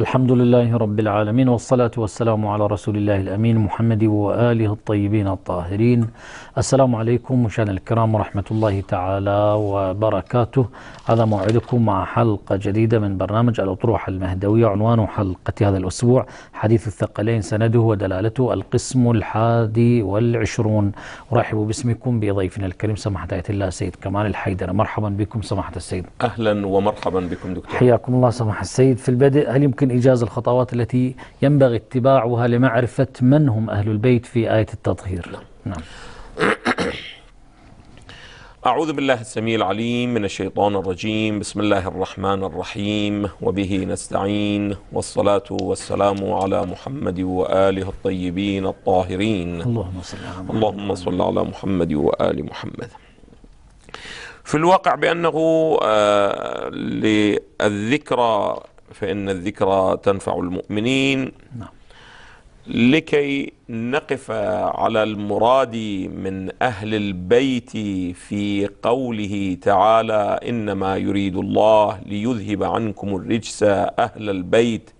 الحمد لله رب العالمين والصلاة والسلام على رسول الله الأمين محمد وآله الطيبين الطاهرين السلام عليكم مشاهدينا الكرام ورحمة الله تعالى وبركاته هذا موعدكم مع حلقة جديدة من برنامج الأطروحة المهدوية عنوان حلقة هذا الأسبوع حديث الثقلين سنده ودلالته القسم الحادي والعشرون أرحب باسمكم بضيفنا الكريم سماحة آية الله سيد كمال الحيدر مرحبا بكم سماحة السيد أهلا ومرحبا بكم دكتور حياكم الله سماحة السيد في البدء هل يمكن يمكن إيجاز الخطوات التي ينبغي اتباعها لمعرفة من هم أهل البيت في آية التطهير نعم, نعم. أعوذ بالله السميع العليم من الشيطان الرجيم بسم الله الرحمن الرحيم وبه نستعين والصلاة والسلام على محمد وآله الطيبين الطاهرين اللهم صل على محمد, اللهم صل على محمد وآل محمد في الواقع بأنه آه، للذكرى فإن الذكرى تنفع المؤمنين نعم. لكي نقف على المراد من أهل البيت في قوله تعالى إنما يريد الله ليذهب عنكم الرجس أهل البيت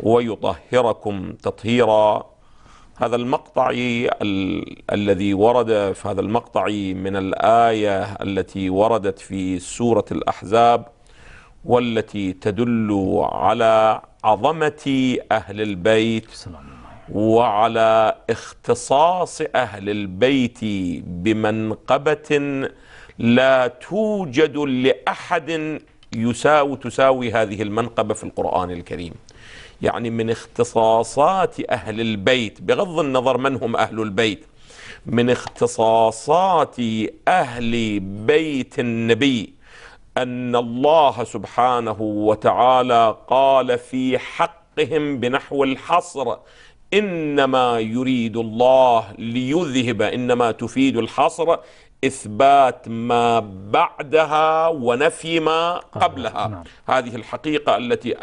ويطهركم تطهيرا هذا المقطع الذي ورد في هذا المقطع من الآية التي وردت في سورة الأحزاب والتي تدل على عظمة أهل البيت وعلى اختصاص أهل البيت بمنقبة لا توجد لأحد يساوي تساوي هذه المنقبة في القرآن الكريم يعني من اختصاصات أهل البيت بغض النظر من هم أهل البيت من اختصاصات أهل بيت النبي ان الله سبحانه وتعالى قال في حقهم بنحو الحصر انما يريد الله ليذهب انما تفيد الحصر اثبات ما بعدها ونفي ما قبلها نعم. هذه الحقيقه التي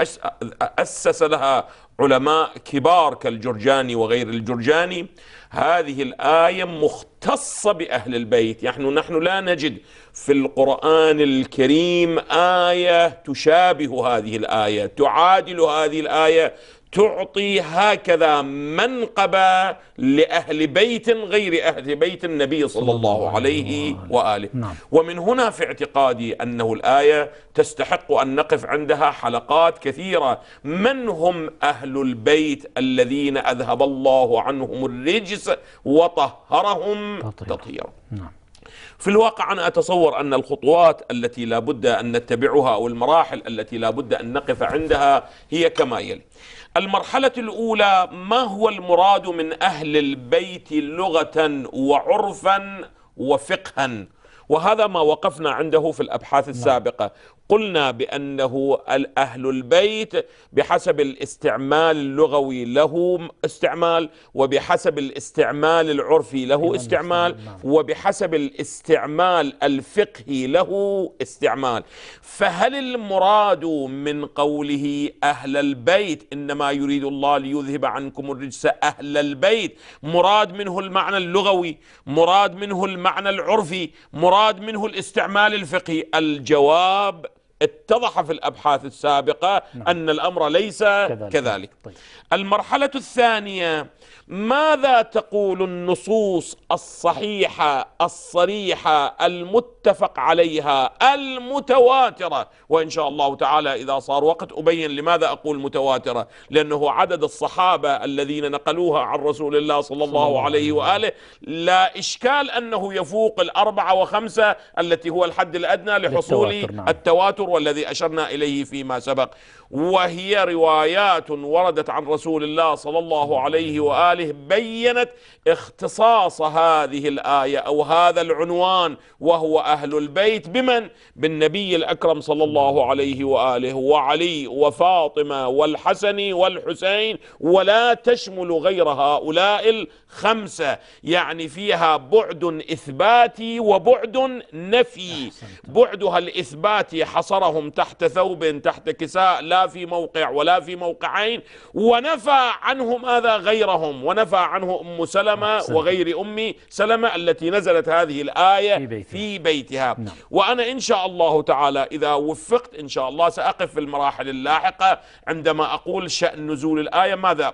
اسس لها علماء كبار كالجرجاني وغير الجرجاني هذه الآية مختصة بأهل البيت يعني نحن لا نجد في القرآن الكريم آية تشابه هذه الآية تعادل هذه الآية تعطي هكذا منقبا لأهل بيت غير أهل بيت النبي صلى الله عليه وآله نعم. ومن هنا في اعتقادي أنه الآية تستحق أن نقف عندها حلقات كثيرة من هم أهل البيت الذين أذهب الله عنهم الرجس وطهرهم تطهيرا نعم في الواقع أنا أتصور أن الخطوات التي لا بد أن نتبعها أو المراحل التي لا بد أن نقف عندها هي كما يلي المرحلة الأولى ما هو المراد من أهل البيت لغة وعرفا وفقها وهذا ما وقفنا عنده في الأبحاث نعم. السابقة قلنا بأنه أهل البيت بحسب الاستعمال اللغوي له استعمال وبحسب الاستعمال العرفي له استعمال نعم. وبحسب الاستعمال الفقهي له استعمال فهل المراد من قوله أهل البيت إنما يريد الله ليذهب عنكم الرجس أهل البيت مراد منه المعنى اللغوي مراد منه المعنى العرفي مراد المراد منه الاستعمال الفقهي الجواب اتضح في الأبحاث السابقة نعم. أن الأمر ليس كذلك, كذلك. طيب. المرحلة الثانية ماذا تقول النصوص الصحيحة الصريحة المتفق عليها المتواترة وإن شاء الله تعالى إذا صار وقت أبين لماذا أقول متواترة لأنه عدد الصحابة الذين نقلوها عن رسول الله صلى الله عليه وآله لا إشكال أنه يفوق الأربعة وخمسة التي هو الحد الأدنى لحصول التواتر, نعم. التواتر والذي أشرنا إليه فيما سبق وهي روايات وردت عن رسول الله صلى الله عليه وآله بينت اختصاص هذه الآية أو هذا العنوان وهو أهل البيت بمن؟ بالنبي الأكرم صلى الله عليه وآله وعلي وفاطمة والحسن والحسين ولا تشمل غير هؤلاء خمسة يعني فيها بعد إثباتي وبعد نفي بعدها الإثباتي حصرهم تحت ثوب تحت كساء لا في موقع ولا في موقعين ونفى عنهم هذا غيرهم ونفى عنه أم سلمة وغير أم سلمة التي نزلت هذه الآية في بيتها, في بيتها. نعم. وأنا إن شاء الله تعالى إذا وفقت إن شاء الله سأقف في المراحل اللاحقة عندما أقول شأن نزول الآية ماذا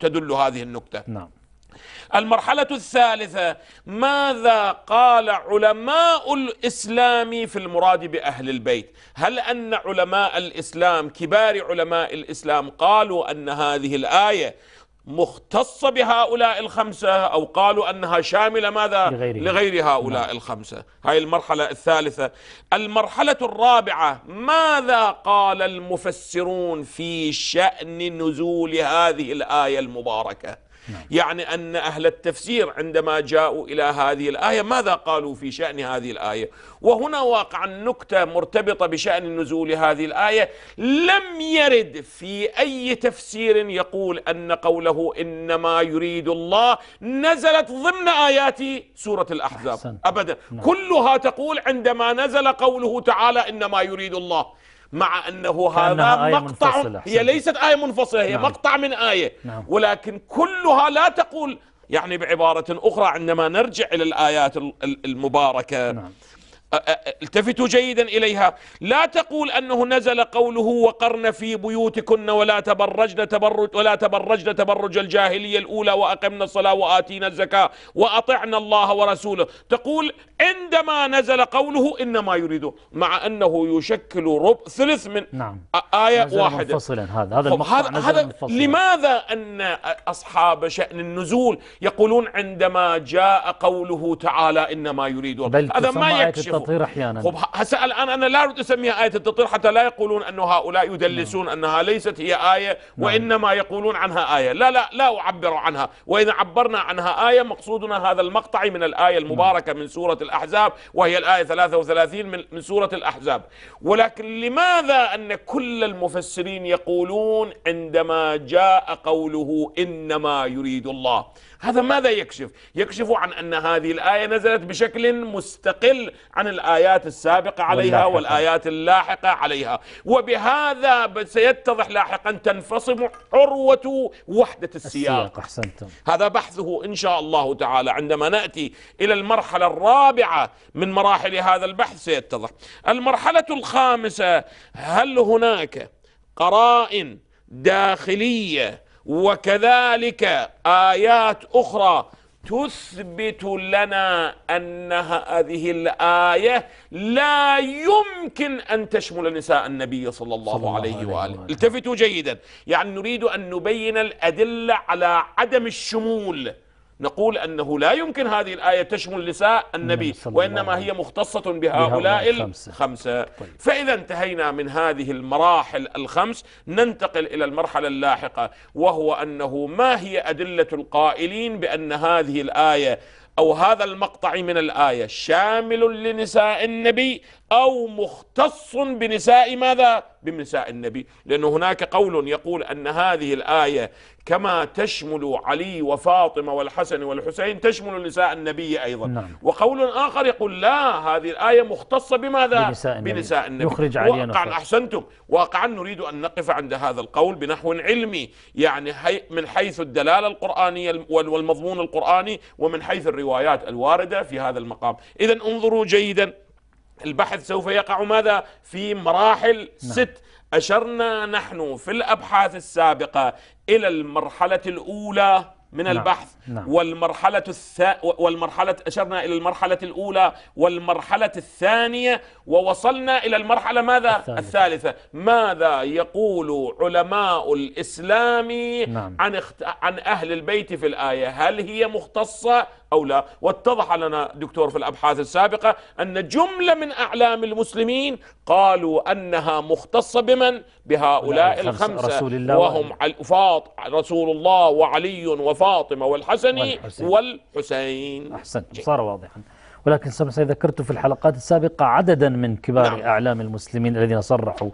تدل هذه النكتة نعم المرحلة الثالثة ماذا قال علماء الإسلام في المراد بأهل البيت هل أن علماء الإسلام كبار علماء الإسلام قالوا أن هذه الآية مختصة بهؤلاء الخمسة أو قالوا أنها شاملة ماذا لغير, لغير نعم. هؤلاء نعم. الخمسة هاي المرحلة الثالثة المرحلة الرابعة ماذا قال المفسرون في شأن نزول هذه الآية المباركة نعم. يعني أن أهل التفسير عندما جاءوا إلى هذه الآية ماذا قالوا في شأن هذه الآية وهنا واقع النكتة مرتبطة بشأن نزول هذه الآية لم يرد في أي تفسير يقول أن قوله إنما يريد الله نزلت ضمن آيات سورة الأحزاب أبدا نعم. كلها تقول عندما نزل قوله تعالى إنما يريد الله مع أنه هذا آية مقطع آية هي ليست آية منفصلة هي نعم. مقطع من آية نعم. ولكن كلها لا تقول يعني بعبارة أخرى عندما نرجع إلى الآيات المباركة نعم. التفتوا جيدا إليها لا تقول أنه نزل قوله وقرن في بيوتكن ولا تبرجن تبرج ولا تبرجن تبرج الجاهلية الأولى وأقمنا الصلاة وآتينا الزكاة وأطعنا الله ورسوله تقول عندما نزل قوله إنما يريده مع أنه يشكل ربع ثلث من نعم. آية نزل واحدة منفصلا هذا هذا هذا, هذا لماذا أن أصحاب شأن النزول يقولون عندما جاء قوله تعالى إنما يريده هذا ما آية يكشف التطهير احيانا خب هسه الان انا لا اريد اسميها ايه التطهير حتى لا يقولون انه هؤلاء يدلسون نعم. انها ليست هي ايه نعم. وانما يقولون عنها ايه لا لا لا اعبر عنها واذا عبرنا عنها ايه مقصودنا هذا المقطع من الايه نعم. المباركه نعم. من سوره الاحزاب وهي الايه 33 من من سوره الاحزاب ولكن لماذا ان كل المفسرين يقولون عندما جاء قوله انما يريد الله هذا ماذا يكشف؟ يكشف عن أن هذه الآية نزلت بشكل مستقل عن الآيات السابقة عليها واللاحقة. والآيات اللاحقة عليها وبهذا سيتضح لاحقا تنفصم عروة وحدة السياق, السياق أحسنتم. هذا بحثه إن شاء الله تعالى عندما نأتي إلى المرحلة الرابعة من مراحل هذا البحث سيتضح المرحلة الخامسة هل هناك قرائن داخليه وكذلك آيات أخرى تثبت لنا أن هذه الآية لا يمكن أن تشمل نساء النبي صلى الله, صلى الله عليه, عليه وآله التفتوا جيدا يعني نريد أن نبين الأدلة على عدم الشمول نقول أنه لا يمكن هذه الآية تشمل نساء النبي نعم، وإنما هي مختصة بهؤلاء الخمسة طيب. فإذا انتهينا من هذه المراحل الخمس ننتقل إلى المرحلة اللاحقة وهو أنه ما هي أدلة القائلين بأن هذه الآية أو هذا المقطع من الآية شامل لنساء النبي أو مختص بنساء ماذا؟ بنساء النبي لأن هناك قول يقول أن هذه الآية كما تشمل علي وفاطمة والحسن والحسين تشمل نساء النبي أيضا نعم. وقول آخر يقول لا هذه الآية مختصة بماذا؟ بنساء النبي, بنساء النبي. يخرج عليا واقعا أحسنتم واقعا نريد أن نقف عند هذا القول بنحو علمي يعني من حيث الدلالة القرآنية والمضمون القرآني ومن حيث الروايات الواردة في هذا المقام إذا انظروا جيدا البحث سوف يقع ماذا في مراحل نعم. ست أشرنا نحن في الأبحاث السابقة إلى المرحلة الأولى من نعم. البحث نعم. والمرحلة الث... والمرحلة أشرنا إلى المرحلة الأولى والمرحلة الثانية ووصلنا إلى المرحلة ماذا الثالثة, الثالثة. ماذا يقول علماء الإسلام نعم. عن اخت... عن أهل البيت في الآية هل هي مختصة أو لا واتضح لنا دكتور في الأبحاث السابقة أن جملة من أعلام المسلمين قالوا أنها مختصة بمن بهؤلاء الخمسة رسول الله وهم فاط رسول الله وعلي وفاطمة والحسن والحسين, والحسين. أحسن صار واضحا ولكن سمسا ذكرت في الحلقات السابقة عددا من كبار نعم. أعلام المسلمين الذين صرحوا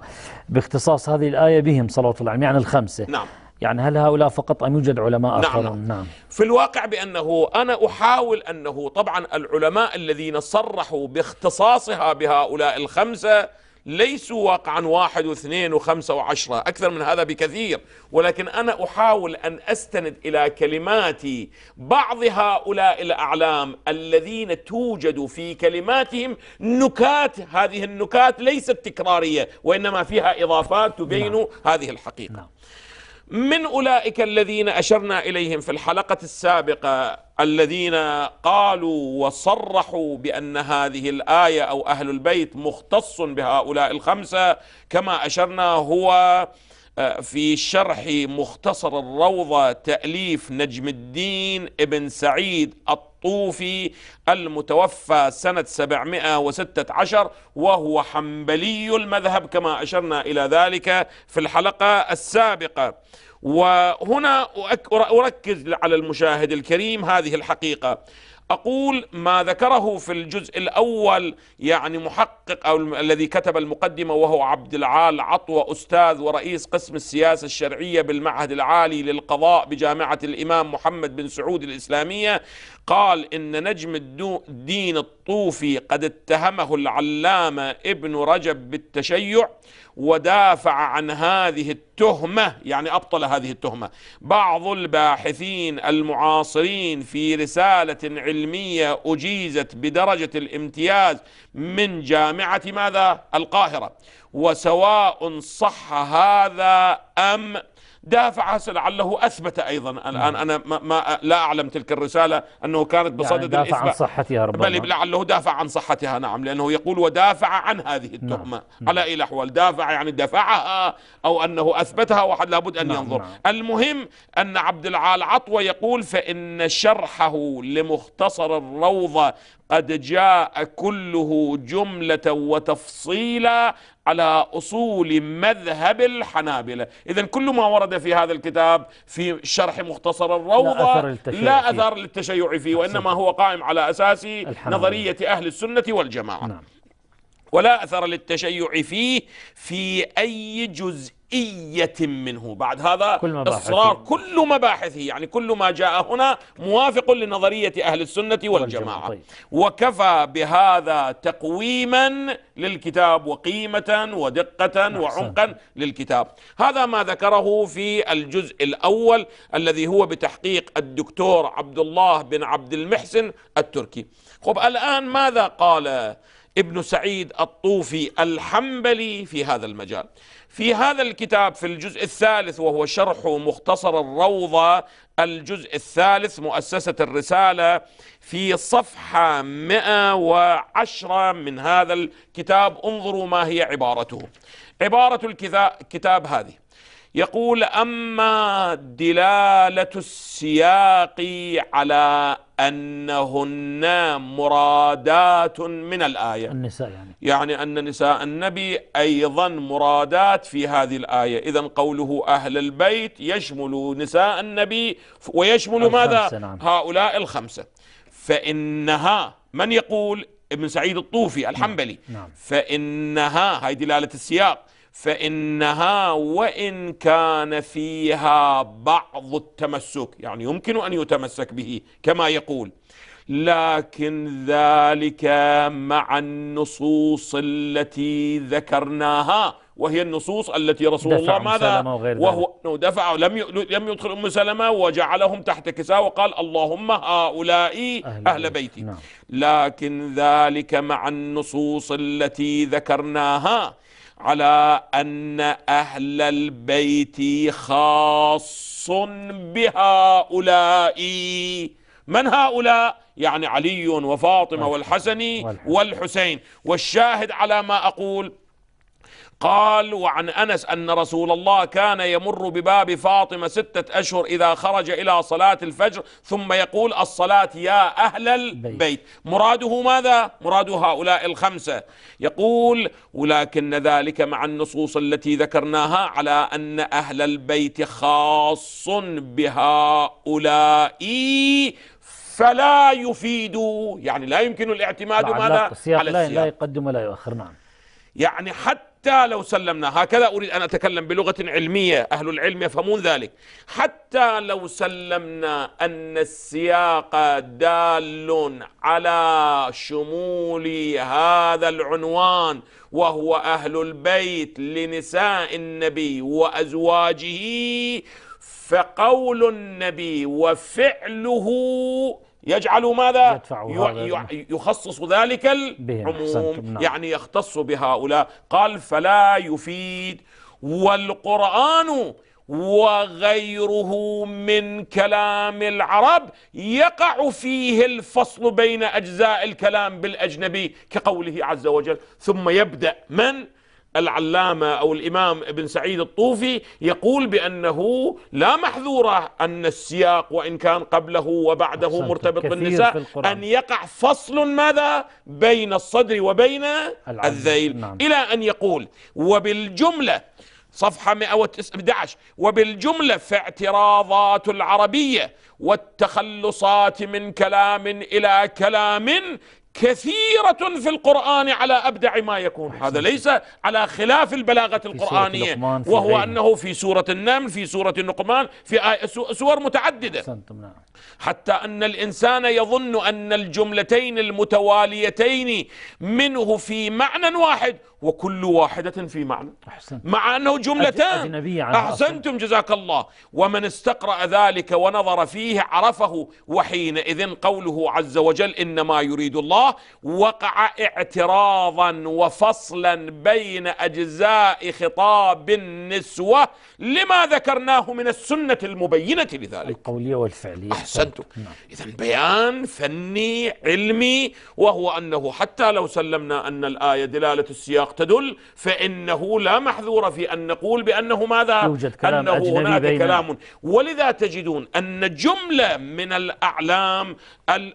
باختصاص هذه الآية بهم صلوات الله عليه يعني الخمسة نعم يعني هل هؤلاء فقط أم يوجد علماء نعم، آخرون نعم, نعم في الواقع بأنه أنا أحاول أنه طبعا العلماء الذين صرحوا باختصاصها بهؤلاء الخمسة ليسوا واقعا واحد واثنين وخمسة وعشرة أكثر من هذا بكثير ولكن أنا أحاول أن أستند إلى كلمات بعض هؤلاء الأعلام الذين توجد في كلماتهم نكات هذه النكات ليست تكرارية وإنما فيها إضافات تبين نعم. هذه الحقيقة نعم. من اولئك الذين اشرنا اليهم في الحلقه السابقه الذين قالوا وصرحوا بان هذه الايه او اهل البيت مختص بهؤلاء الخمسه كما اشرنا هو آه، في شرح مختصر الروضة تأليف نجم الدين ابن سعيد الطوفي المتوفى سنة 716 وهو حنبلي المذهب كما أشرنا إلى ذلك في الحلقة السابقة وهنا أركز على المشاهد الكريم هذه الحقيقة أقول ما ذكره في الجزء الأول يعني محقق أو الذي كتب المقدمة وهو عبد العال عطوة أستاذ ورئيس قسم السياسة الشرعية بالمعهد العالي للقضاء بجامعة الإمام محمد بن سعود الإسلامية قال إن نجم الدين الطوفي قد اتهمه العلامة ابن رجب بالتشيع ودافع عن هذه التهمة يعني أبطل هذه التهمة بعض الباحثين المعاصرين في رسالة علمية أجيزت بدرجة الامتياز من جامعة ماذا؟ القاهرة وسواء صح هذا أم دافع لعله اثبت ايضا الان انا ما, ما لا اعلم تلك الرساله انه كانت يعني بصدد يعني دافع عن صحتها ربما بل لعله دافع عن صحتها نعم لانه يقول ودافع عن هذه نعم. التهمه نعم. على اي الاحوال دافع يعني دفعها او انه اثبتها واحد لابد ان نعم ينظر نعم. المهم ان عبد العال عطوه يقول فان شرحه لمختصر الروضه قد جاء كله جملة وتفصيلا على أصول مذهب الحنابلة إذا كل ما ورد في هذا الكتاب في شرح مختصر الروضة لا أثر للتشيع, لا أثر للتشيع فيه وإنما هو قائم على أساس نظرية أهل السنة والجماعة نعم. ولا أثر للتشيع فيه في أي جزء إية منه بعد هذا كل إصرار كل مباحثه يعني كل ما جاء هنا موافق لنظرية أهل السنة والجماعة وكفى بهذا تقويما للكتاب وقيمة ودقة نعم، وعمقا للكتاب هذا ما ذكره في الجزء الأول الذي هو بتحقيق الدكتور عبد الله بن عبد المحسن التركي خب الآن ماذا قال ابن سعيد الطوفي الحنبلي في هذا المجال في هذا الكتاب في الجزء الثالث وهو شرح مختصر الروضة الجزء الثالث مؤسسة الرسالة في صفحة 110 من هذا الكتاب انظروا ما هي عبارته عبارة الكتاب هذه يقول اما دلاله السياق على انهن مرادات من الايه النساء يعني يعني ان نساء النبي ايضا مرادات في هذه الايه اذا قوله اهل البيت يشمل نساء النبي ويشمل ماذا نعم. هؤلاء الخمسه فانها من يقول ابن سعيد الطوفي نعم، الحنبلي نعم. فانها هاي دلاله السياق فإنها وإن كان فيها بعض التمسك يعني يمكن أن يتمسك به كما يقول لكن ذلك مع النصوص التي ذكرناها وهي النصوص التي رسول الله ماذا وهو دفع لم لم يدخل ام سلمه وجعلهم تحت كساء وقال اللهم هؤلاء اهل, أهل بيتي نعم. لكن ذلك مع النصوص التي ذكرناها على ان اهل البيت خاص بهؤلاء من هؤلاء يعني علي وفاطمه والحسن والحسين والشاهد على ما اقول قال وعن أنس أن رسول الله كان يمر بباب فاطمة ستة أشهر إذا خرج إلى صلاة الفجر ثم يقول الصلاة يا أهل البيت مراده ماذا؟ مراد هؤلاء الخمسة يقول ولكن ذلك مع النصوص التي ذكرناها على أن أهل البيت خاص بهؤلاء فلا يفيد يعني لا يمكن الاعتماد ماذا؟ على السياق لا يقدم ولا يؤخر نعم يعني حتى حتى لو سلمنا هكذا أريد أن أتكلم بلغة علمية أهل العلم يفهمون ذلك حتى لو سلمنا أن السياق دال على شمول هذا العنوان وهو أهل البيت لنساء النبي وأزواجه فقول النبي وفعله يجعل ماذا يخصص ذلك العموم نعم. يعني يختص بهؤلاء قال فلا يفيد والقرآن وغيره من كلام العرب يقع فيه الفصل بين أجزاء الكلام بالأجنبي كقوله عز وجل ثم يبدأ من العلامة أو الإمام ابن سعيد الطوفي يقول بأنه لا محذورة أن السياق وإن كان قبله وبعده مرتبط بالنساء أن يقع فصل ماذا بين الصدر وبين الذيل نعم. إلى أن يقول وبالجملة صفحة 111 وبالجملة فاعتراضات العربية والتخلصات من كلام إلى كلام كثيرة في القرآن على أبدع ما يكون هذا ليس على خلاف البلاغة القرآنية وهو أنه في سورة النمل في سورة النقمان في آية، سور متعددة نعم. حتى أن الإنسان يظن أن الجملتين المتواليتين منه في معنى واحد وكل واحدة في معنى أحسن. مع أنه جملتان أحسنتم جزاك الله ومن استقرأ ذلك ونظر فيه عرفه وحينئذ قوله عز وجل إنما يريد الله وقع اعتراضا وفصلا بين أجزاء خطاب النسوة لما ذكرناه من السنة المبينة لذلك القولية والفعلية أحسنتم نعم. إذا بيان فني علمي وهو أنه حتى لو سلمنا أن الآية دلالة السياق تدل فإنه لا محذور في أن نقول بأنه ماذا يوجد كلام أنه هناك بينا. كلام ولذا تجدون أن جملة من الأعلام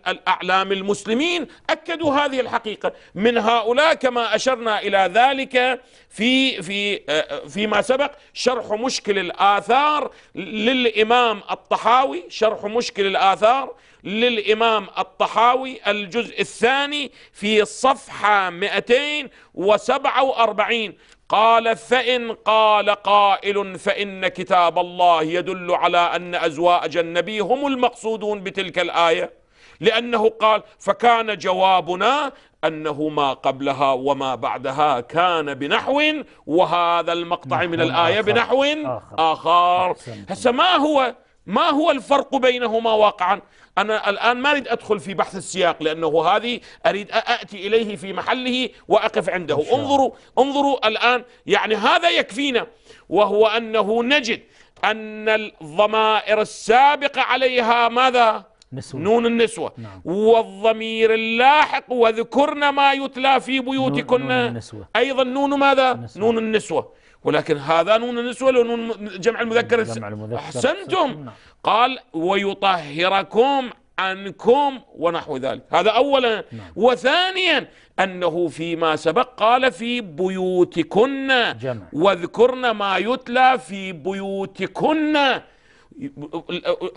الأعلام المسلمين أكدوا هذه الحقيقة من هؤلاء كما أشرنا إلى ذلك في في آه، آه، فيما سبق شرح مشكل الآثار للإمام الطحاوي شرح مشكل الآثار للإمام الطحاوي الجزء الثاني في صفحة 247 قال فإن قال قائل فإن كتاب الله يدل على أن أزواج النبي هم المقصودون بتلك الآية لأنه قال فكان جوابنا أنه ما قبلها وما بعدها كان بنحو وهذا المقطع نعم، من الآية بنحو آخر, آخر. هسه ما هو ما هو الفرق بينهما واقعا أنا الآن ما أريد أدخل في بحث السياق لأنه هذه أريد أأتي إليه في محله وأقف عنده انظروا انظروا الآن يعني هذا يكفينا وهو أنه نجد أن الضمائر السابقة عليها ماذا؟ نسوة. نون النسوة نعم. والضمير اللاحق وذكرنا ما يتلى في بيوتكن نون, النسوة. أيضا نون ماذا؟ نسوة. نون النسوة ولكن هذا نون النسوة ونون جمع المذكر, جمع المذكر أحسنتم نعم. قال ويطهركم عنكم ونحو ذلك هذا أولا نعم. وثانيا أنه فيما سبق قال في بيوتكن جمع. واذكرن ما يتلى في بيوتكن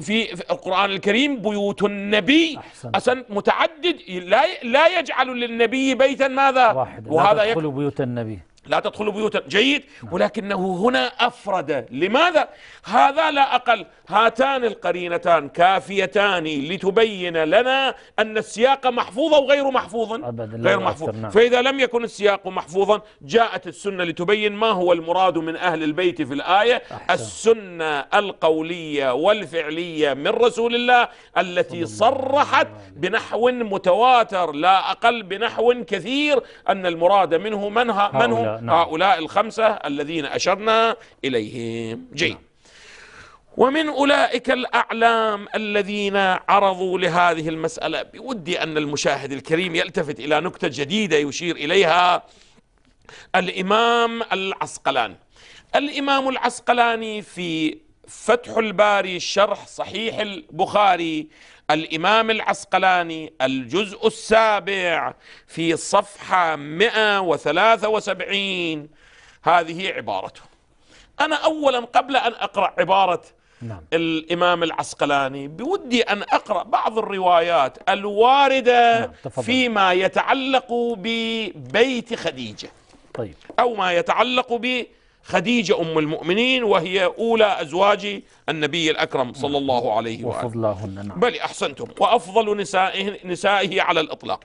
في القرآن الكريم بيوت النبي أحسن. متعدد لا لا يجعل للنبي بيتا ماذا واحد وهذا لا يدخل بيوت النبي لا تدخلوا بيوتا جيد ولكنه هنا أفرد لماذا هذا لا أقل هاتان القرينتان كافيتان لتبين لنا أن السياق محفوظ أو غير محفوظ غير محفوظ نعم. فإذا لم يكن السياق محفوظا جاءت السنة لتبين ما هو المراد من أهل البيت في الآية أحسن. السنة القولية والفعلية من رسول الله التي صرحت بنحو متواتر لا أقل بنحو كثير أن المراد منه من, من هم هؤلاء, نعم. هؤلاء الخمسة الذين أشرنا إليهم جيد نعم. ومن أولئك الأعلام الذين عرضوا لهذه المسألة بودي أن المشاهد الكريم يلتفت إلى نكتة جديدة يشير إليها الإمام العسقلاني الإمام العسقلاني في فتح الباري شرح صحيح البخاري الإمام العسقلاني الجزء السابع في صفحة 173 هذه عبارته أنا أولا قبل أن أقرأ عبارة نعم. الإمام العسقلاني بودي أن أقرأ بعض الروايات الواردة نعم. فيما يتعلق ببيت خديجة طيب. أو ما يتعلق بخديجة أم المؤمنين وهي أولى أزواج النبي الأكرم صلى الله عليه وآله وفضلهن نعم. بل أحسنتم وأفضل نسائه, نسائه على الإطلاق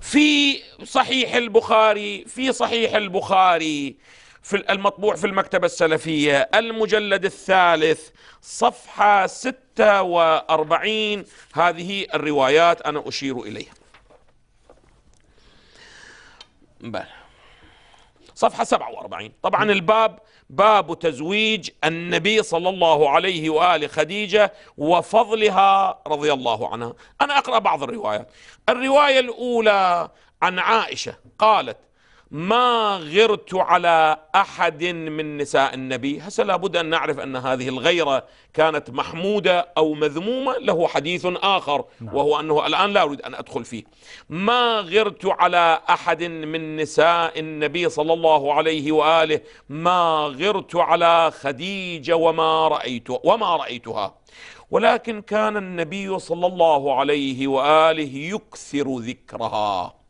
في صحيح البخاري في صحيح البخاري في المطبوع في المكتبة السلفية المجلد الثالث صفحة 46 هذه الروايات أنا أشير إليها بل. صفحة 47 طبعا الباب باب تزويج النبي صلى الله عليه وآله خديجة وفضلها رضي الله عنها أنا أقرأ بعض الروايات الرواية الأولى عن عائشة قالت ما غرت على أحد من نساء النبي هسه لابد أن نعرف أن هذه الغيرة كانت محمودة أو مذمومة له حديث آخر نعم. وهو أنه الآن لا أريد أن أدخل فيه ما غرت على أحد من نساء النبي صلى الله عليه وآله ما غرت على خديجة وما, رأيت وما رأيتها ولكن كان النبي صلى الله عليه وآله يكثر ذكرها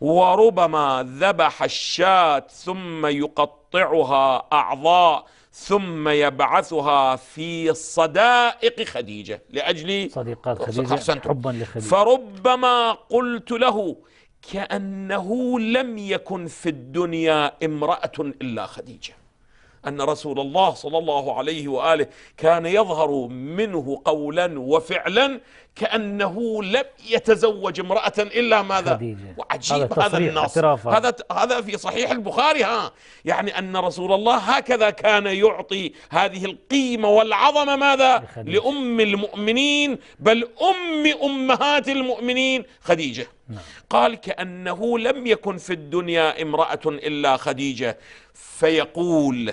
وربما ذبح الشاة ثم يقطعها أعضاء ثم يبعثها في صدائق خديجة لأجل صديقات خديجة حبا لخديجة فربما قلت له كأنه لم يكن في الدنيا امرأة إلا خديجة أن رسول الله صلى الله عليه وآله كان يظهر منه قولا وفعلا كأنه لم يتزوج امرأة إلا ماذا خديجة. وعجيب هذا, هذا النص هذا, هذا في صحيح البخاري ها يعني أن رسول الله هكذا كان يعطي هذه القيمة والعظمة ماذا خديجة. لأم المؤمنين بل أم أمهات المؤمنين خديجة نعم. قال كأنه لم يكن في الدنيا امرأة إلا خديجة فيقول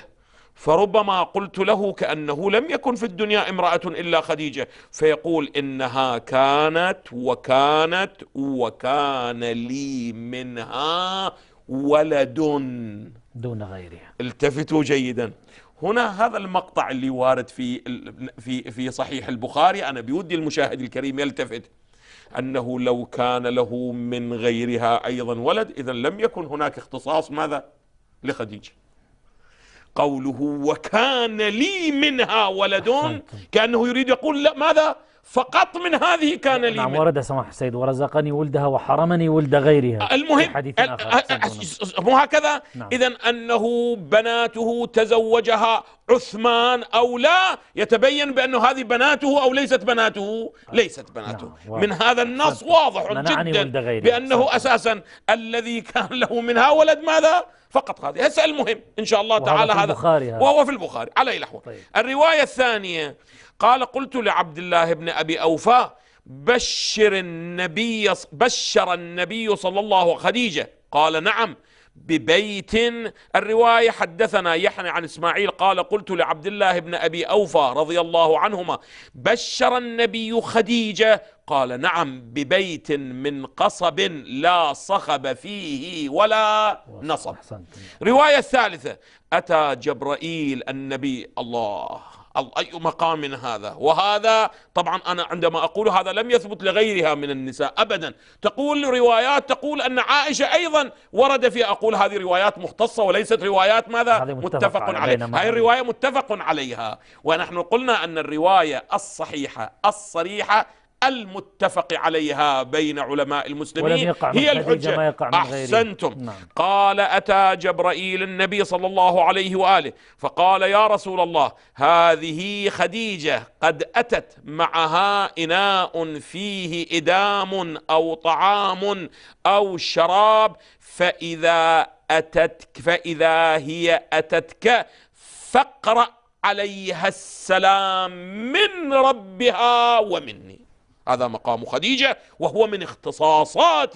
فربما قلت له كانه لم يكن في الدنيا امراه الا خديجه فيقول انها كانت وكانت وكان لي منها ولد دون غيرها التفتوا جيدا هنا هذا المقطع اللي وارد في في في صحيح البخاري انا بودي المشاهد الكريم يلتفت انه لو كان له من غيرها ايضا ولد اذا لم يكن هناك اختصاص ماذا لخديجه قوله وكان لي منها ولد كأنه يريد يقول لا ماذا فقط من هذه كان لي نعم ورد سماح السيد ورزقني ولدها وحرمني ولد غيرها المهم حديث آخر أه، أه، أه، مو هكذا نعم. إذا أنه بناته تزوجها عثمان أو لا يتبين بأنه هذه بناته أو ليست بناته ليست بناته نعم. من هذا النص واضح جدا بأنه أساسا الذي كان له منها ولد ماذا فقط هذه هسه المهم ان شاء الله تعالى هذا وهو في البخاري على اي طيب. الروايه الثانيه قال قلت لعبد الله بن ابي اوفى بشر النبي بشر النبي صلى الله عليه خديجه قال نعم ببيت الرواية حدثنا يحيى عن إسماعيل قال قلت لعبد الله بن أبي أوفى رضي الله عنهما بشر النبي خديجة قال نعم ببيت من قصب لا صخب فيه ولا نصب رواية ثالثة أتى جبرائيل النبي الله أي مقام هذا وهذا طبعا أنا عندما أقول هذا لم يثبت لغيرها من النساء أبدا تقول روايات تقول أن عائشة أيضا ورد فيها أقول هذه روايات مختصة وليست روايات ماذا متفق, متفق عليها هذه الرواية متفق عليها ونحن قلنا أن الرواية الصحيحة الصريحة المتفق عليها بين علماء المسلمين هي الحجة أحسنتم نعم. قال أتى جبرائيل النبي صلى الله عليه وآله فقال يا رسول الله هذه خديجة قد أتت معها إناء فيه إدام أو طعام أو شراب فإذا أتتك فإذا هي أتتك فاقرأ عليها السلام من ربها ومني هذا مقام خديجة وهو من اختصاصات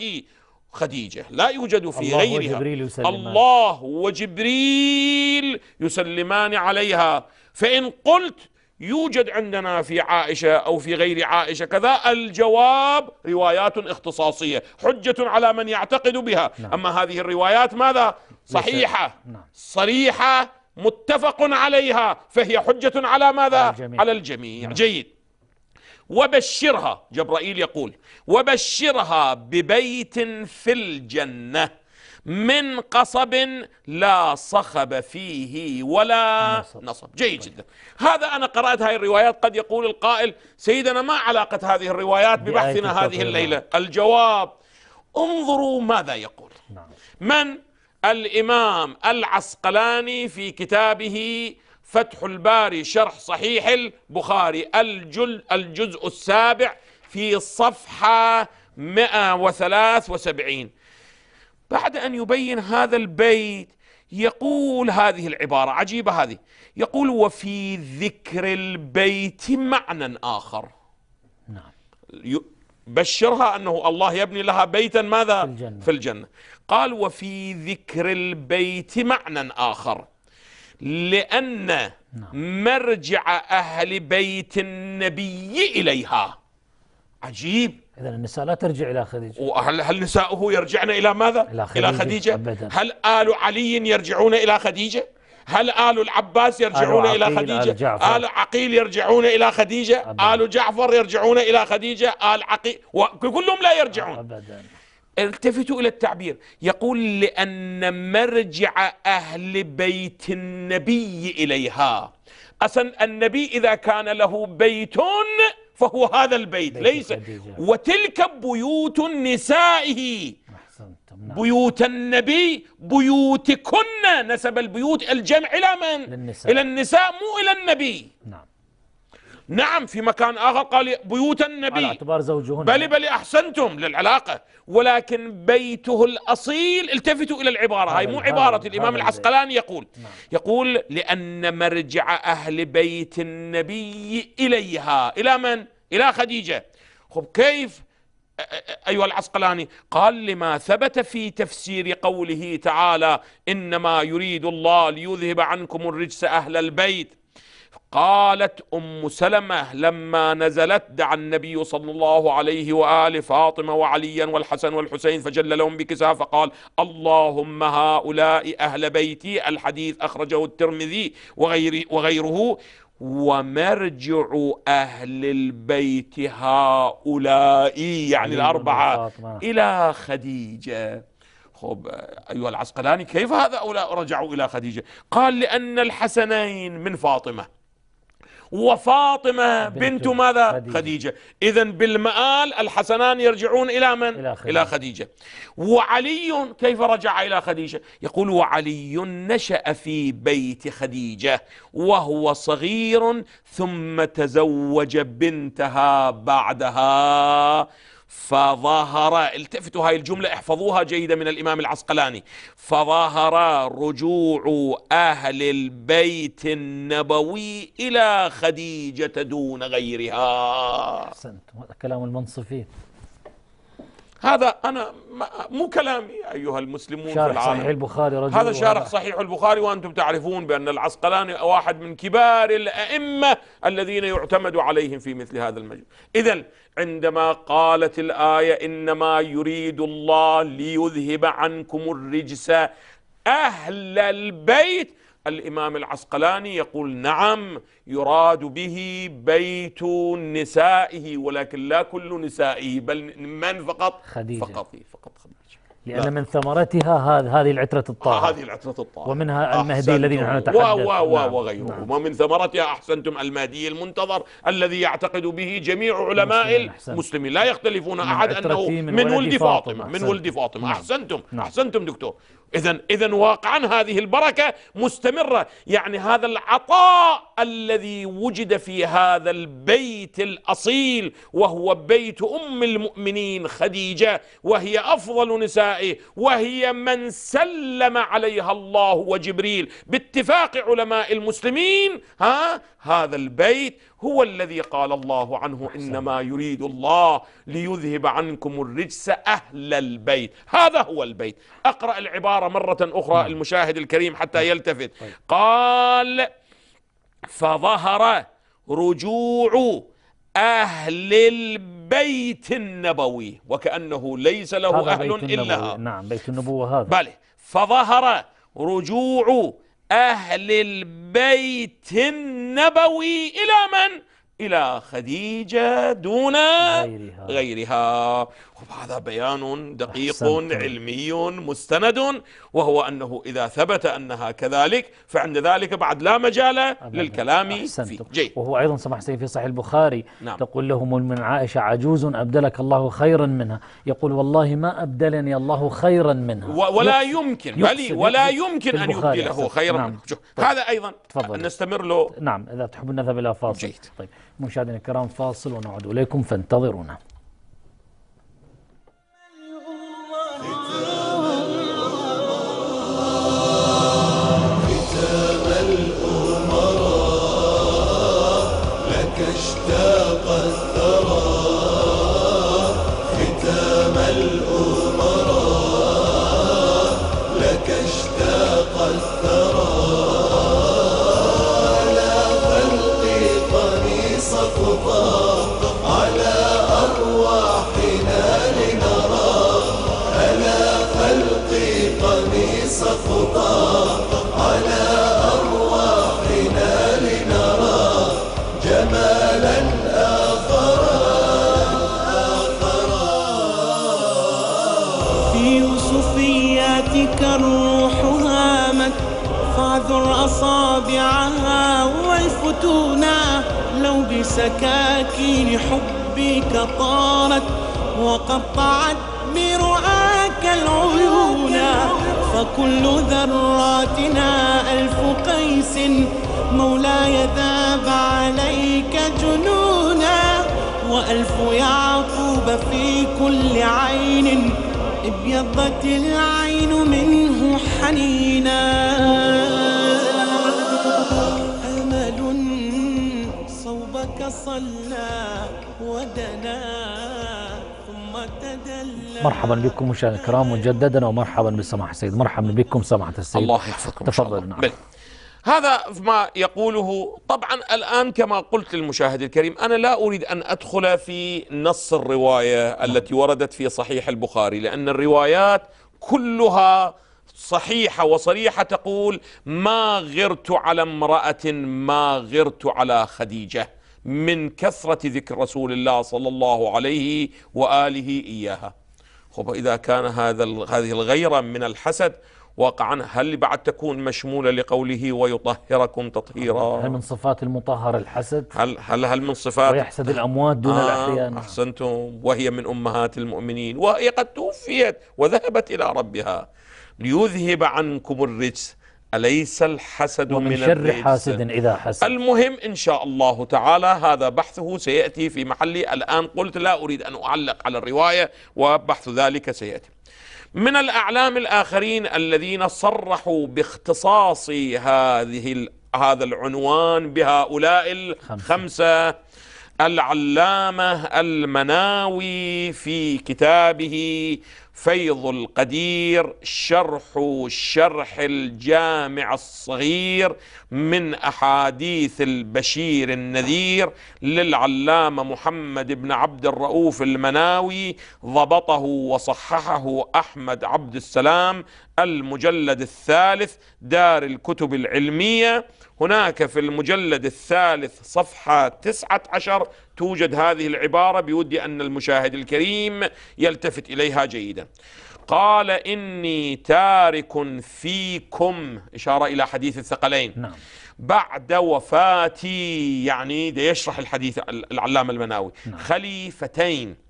خديجة لا يوجد في الله غيرها وجبريل يسلمان الله وجبريل يسلمان عليها فإن قلت يوجد عندنا في عائشة أو في غير عائشة كذا الجواب روايات اختصاصية حجة على من يعتقد بها نعم. أما هذه الروايات ماذا صحيحة نعم. صريحة متفق عليها فهي حجة على ماذا على الجميع, على الجميع. نعم. جيد وبشرها جبرائيل يقول وبشرها ببيت في الجنة من قصب لا صخب فيه ولا نصب, نصب. جيد جدا هذا أنا قرأت هذه الروايات قد يقول القائل سيدنا ما علاقة هذه الروايات ببحثنا هذه الليلة الجواب انظروا ماذا يقول نعم. من الإمام العسقلاني في كتابه فتح الباري شرح صحيح البخاري الجل الجزء السابع في صفحة 173 بعد أن يبين هذا البيت يقول هذه العبارة عجيبة هذه يقول وفي ذكر البيت معنى آخر نعم بشرها أنه الله يبني لها بيتا ماذا في الجنة, في الجنة. قال وفي ذكر البيت معنى آخر لأن نعم. مرجع أهل بيت النبي إليها عجيب إذا النساء لا ترجع إلى خديجة وهل هل نساؤه يرجعن إلى ماذا؟ إلى خديجة, إلى خديجة؟ أبدا. هل آل علي يرجعون إلى خديجة؟ هل آل العباس يرجعون آل إلى خديجة آل, آل عقيل يرجعون إلى خديجة أبداً. آل جعفر يرجعون إلى خديجة آل عقيل وكلهم لا يرجعون أبداً. التفتوا إلى التعبير يقول لأن مرجع أهل بيت النبي إليها أصلا النبي إذا كان له بيت فهو هذا البيت ليس وتلك بيوت نسائه نعم. بيوت النبي بيوتكن نسب البيوت الجمع إلى من؟ للنساء. إلى النساء مو إلى النبي نعم نعم في مكان آخر قال بيوت النبي على اعتبار زوجهن بل بل أحسنتم للعلاقة ولكن بيته الأصيل التفتوا إلى العبارة هاي مو عبارة الإمام العسقلاني يقول نعم. يقول لأن مرجع أهل بيت النبي إليها إلى من؟ إلى خديجة خب كيف أيها العسقلاني قال لما ثبت في تفسير قوله تعالى إنما يريد الله ليذهب عنكم الرجس أهل البيت قالت ام سلمه لما نزلت دعا النبي صلى الله عليه واله فاطمه وعليا والحسن والحسين فجل لهم بكساء فقال اللهم هؤلاء اهل بيتي الحديث اخرجه الترمذي وغير وغيره ومرجع أهل البيت هؤلاء يعني أمم، الأربعة إلى خديجة خب أيها العسقلاني كيف هذا هؤلاء رجعوا إلى خديجة قال لأن الحسنين من فاطمة وفاطمة بنت ماذا خديجة, خديجة. إذا بالمآل الحسنان يرجعون إلى من إلى خديجة. إلى خديجة وعلي كيف رجع إلى خديجة يقول وعلي نشأ في بيت خديجة وهو صغير ثم تزوج بنتها بعدها فظاهر التفتوا هاي الجملة احفظوها جيدا من الإمام العسقلاني فظاهر رجوع أهل البيت النبوي إلى خديجة دون غيرها أحسنت هذا كلام المنصفين هذا أنا مو كلامي أيها المسلمون شارح في العالم صحيح البخاري رجل هذا شارح صحيح البخاري وأنتم تعرفون بأن العسقلاني واحد من كبار الأئمة الذين يعتمد عليهم في مثل هذا المجلس إذا عندما قالت الآية إنما يريد الله ليذهب عنكم الرجس أهل البيت الإمام العسقلاني يقول نعم يراد به بيت نسائه ولكن لا كل نسائه بل من فقط خديجة فقط فقط خديجة لأن لا. من ثمرتها هذه العترة الطاهرة هذه العترة الطاهرة ومنها المهدي الذي نحن نتحدث و و و نعم. وغيره نعم. ومن ثمرتها أحسنتم المهدي المنتظر الذي يعتقد به جميع علماء المسلمين لا يختلفون نعم، أحد أنه من, من ولد فاطمة, فاطمة من ولد فاطمة نعم. أحسنتم نعم. أحسنتم دكتور إذا إذا واقعا هذه البركة مستمرة يعني هذا العطاء الذي وجد في هذا البيت الأصيل وهو بيت أم المؤمنين خديجة وهي أفضل نسائه وهي من سلم عليها الله وجبريل باتفاق علماء المسلمين ها هذا البيت هو الذي قال الله عنه إنما يريد الله ليذهب عنكم الرجس أهل البيت هذا هو البيت أقرأ العبارة العبارة مرة أخرى نعم. المشاهد الكريم حتى نعم. يلتفت طيب. قال فظهر رجوع أهل البيت النبوي وكأنه ليس له أهل إلا نعم بيت النبوة هذا بله فظهر رجوع أهل البيت النبوي إلى من؟ إلى خديجة دون غيرها, غيرها. هذا بيان دقيق أحسنت. علمي مستند وهو أنه إذا ثبت أنها كذلك فعند ذلك بعد لا مجال للكلام أحسنت. فيه جيد. وهو أيضا سمح سيدي في صحيح البخاري نعم. تقول لهم من عائشة عجوز أبدلك الله خيرا منها يقول والله ما أبدلني الله خيرا منها ولا يمكن بلي ولا يمكن أن يبدله خيرا نعم. طيب. هذا أيضا تفضل. نستمر له نعم إذا تحبون نذهب إلى فاصل جيد. طيب مشاهدينا الكرام فاصل ونعود إليكم فانتظرونا فاعذر أصابعها والفتونا لو بسكاكين حبك طارت وقطعت برعاك العيونا فكل ذراتنا ألف قيس مولاي ذاب عليك جنونا وألف يعقوب في كل عين ابيضت العين العين منه حنينا أمل صوبك صلى ودنا ثم تدلى مرحبا بكم مشاهدينا الكرام مجددا ومرحبا بسماحة السيد مرحبا بكم سماحة السيد الله يحفظكم تفضل نعم هذا ما يقوله طبعا الآن كما قلت للمشاهد الكريم أنا لا أريد أن أدخل في نص الرواية التي وردت في صحيح البخاري لأن الروايات كلها صحيحه وصريحه تقول ما غرت على امراه ما غرت على خديجه من كثره ذكر رسول الله صلى الله عليه واله اياها خب اذا كان هذا هذه الغيره من الحسد واقعا هل بعد تكون مشمولة لقوله ويطهركم تطهيرا هل من صفات المطهر الحسد هل هل, هل من صفات ويحسد الأموات دون آه الأحيان أحسنتم وهي من أمهات المؤمنين وهي قد توفيت وذهبت إلى ربها ليذهب عنكم الرجس أليس الحسد ومن من شر الرجس حاسد إذا حسد المهم إن شاء الله تعالى هذا بحثه سيأتي في محلي الآن قلت لا أريد أن أعلق على الرواية وبحث ذلك سيأتي من الأعلام الآخرين الذين صرحوا باختصاص هذه هذا العنوان بهؤلاء الخمسة العلامة المناوي في كتابه فيض القدير شرح شرح الجامع الصغير من احاديث البشير النذير للعلامه محمد بن عبد الرؤوف المناوي ضبطه وصححه احمد عبد السلام المجلد الثالث دار الكتب العلمية هناك في المجلد الثالث صفحة تسعة عشر توجد هذه العبارة بود أن المشاهد الكريم يلتفت إليها جيدا قال إني تارك فيكم إشارة إلى حديث الثقلين نعم. بعد وفاتي يعني ده يشرح الحديث العلامة المناوي نعم. خليفتين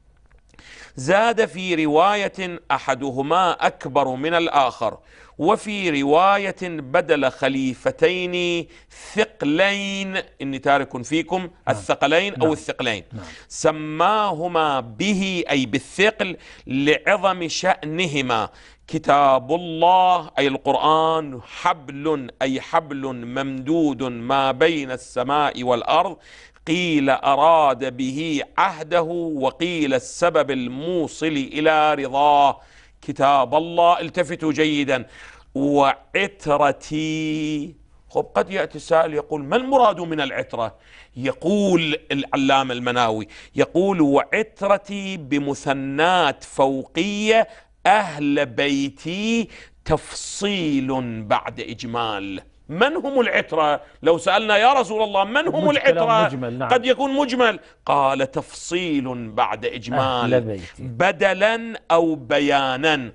زاد في رواية أحدهما أكبر من الآخر وفي رواية بدل خليفتين ثقلين إني تارك فيكم نعم. الثقلين أو نعم. الثقلين نعم. سماهما به أي بالثقل لعظم شأنهما كتاب الله أي القرآن حبل أي حبل ممدود ما بين السماء والأرض قيل أراد به عهده وقيل السبب الموصل إلى رضاه كتاب الله التفتوا جيدا وعترتي خب قد يأتي السائل يقول ما المراد من العترة يقول العلام المناوي يقول وعترتي بمثنات فوقية أهل بيتي تفصيل بعد إجمال من هم العترة لو سألنا يا رسول الله من هم العترة نعم. قد يكون مجمل قال تفصيل بعد إجمال بدلا أو بيانا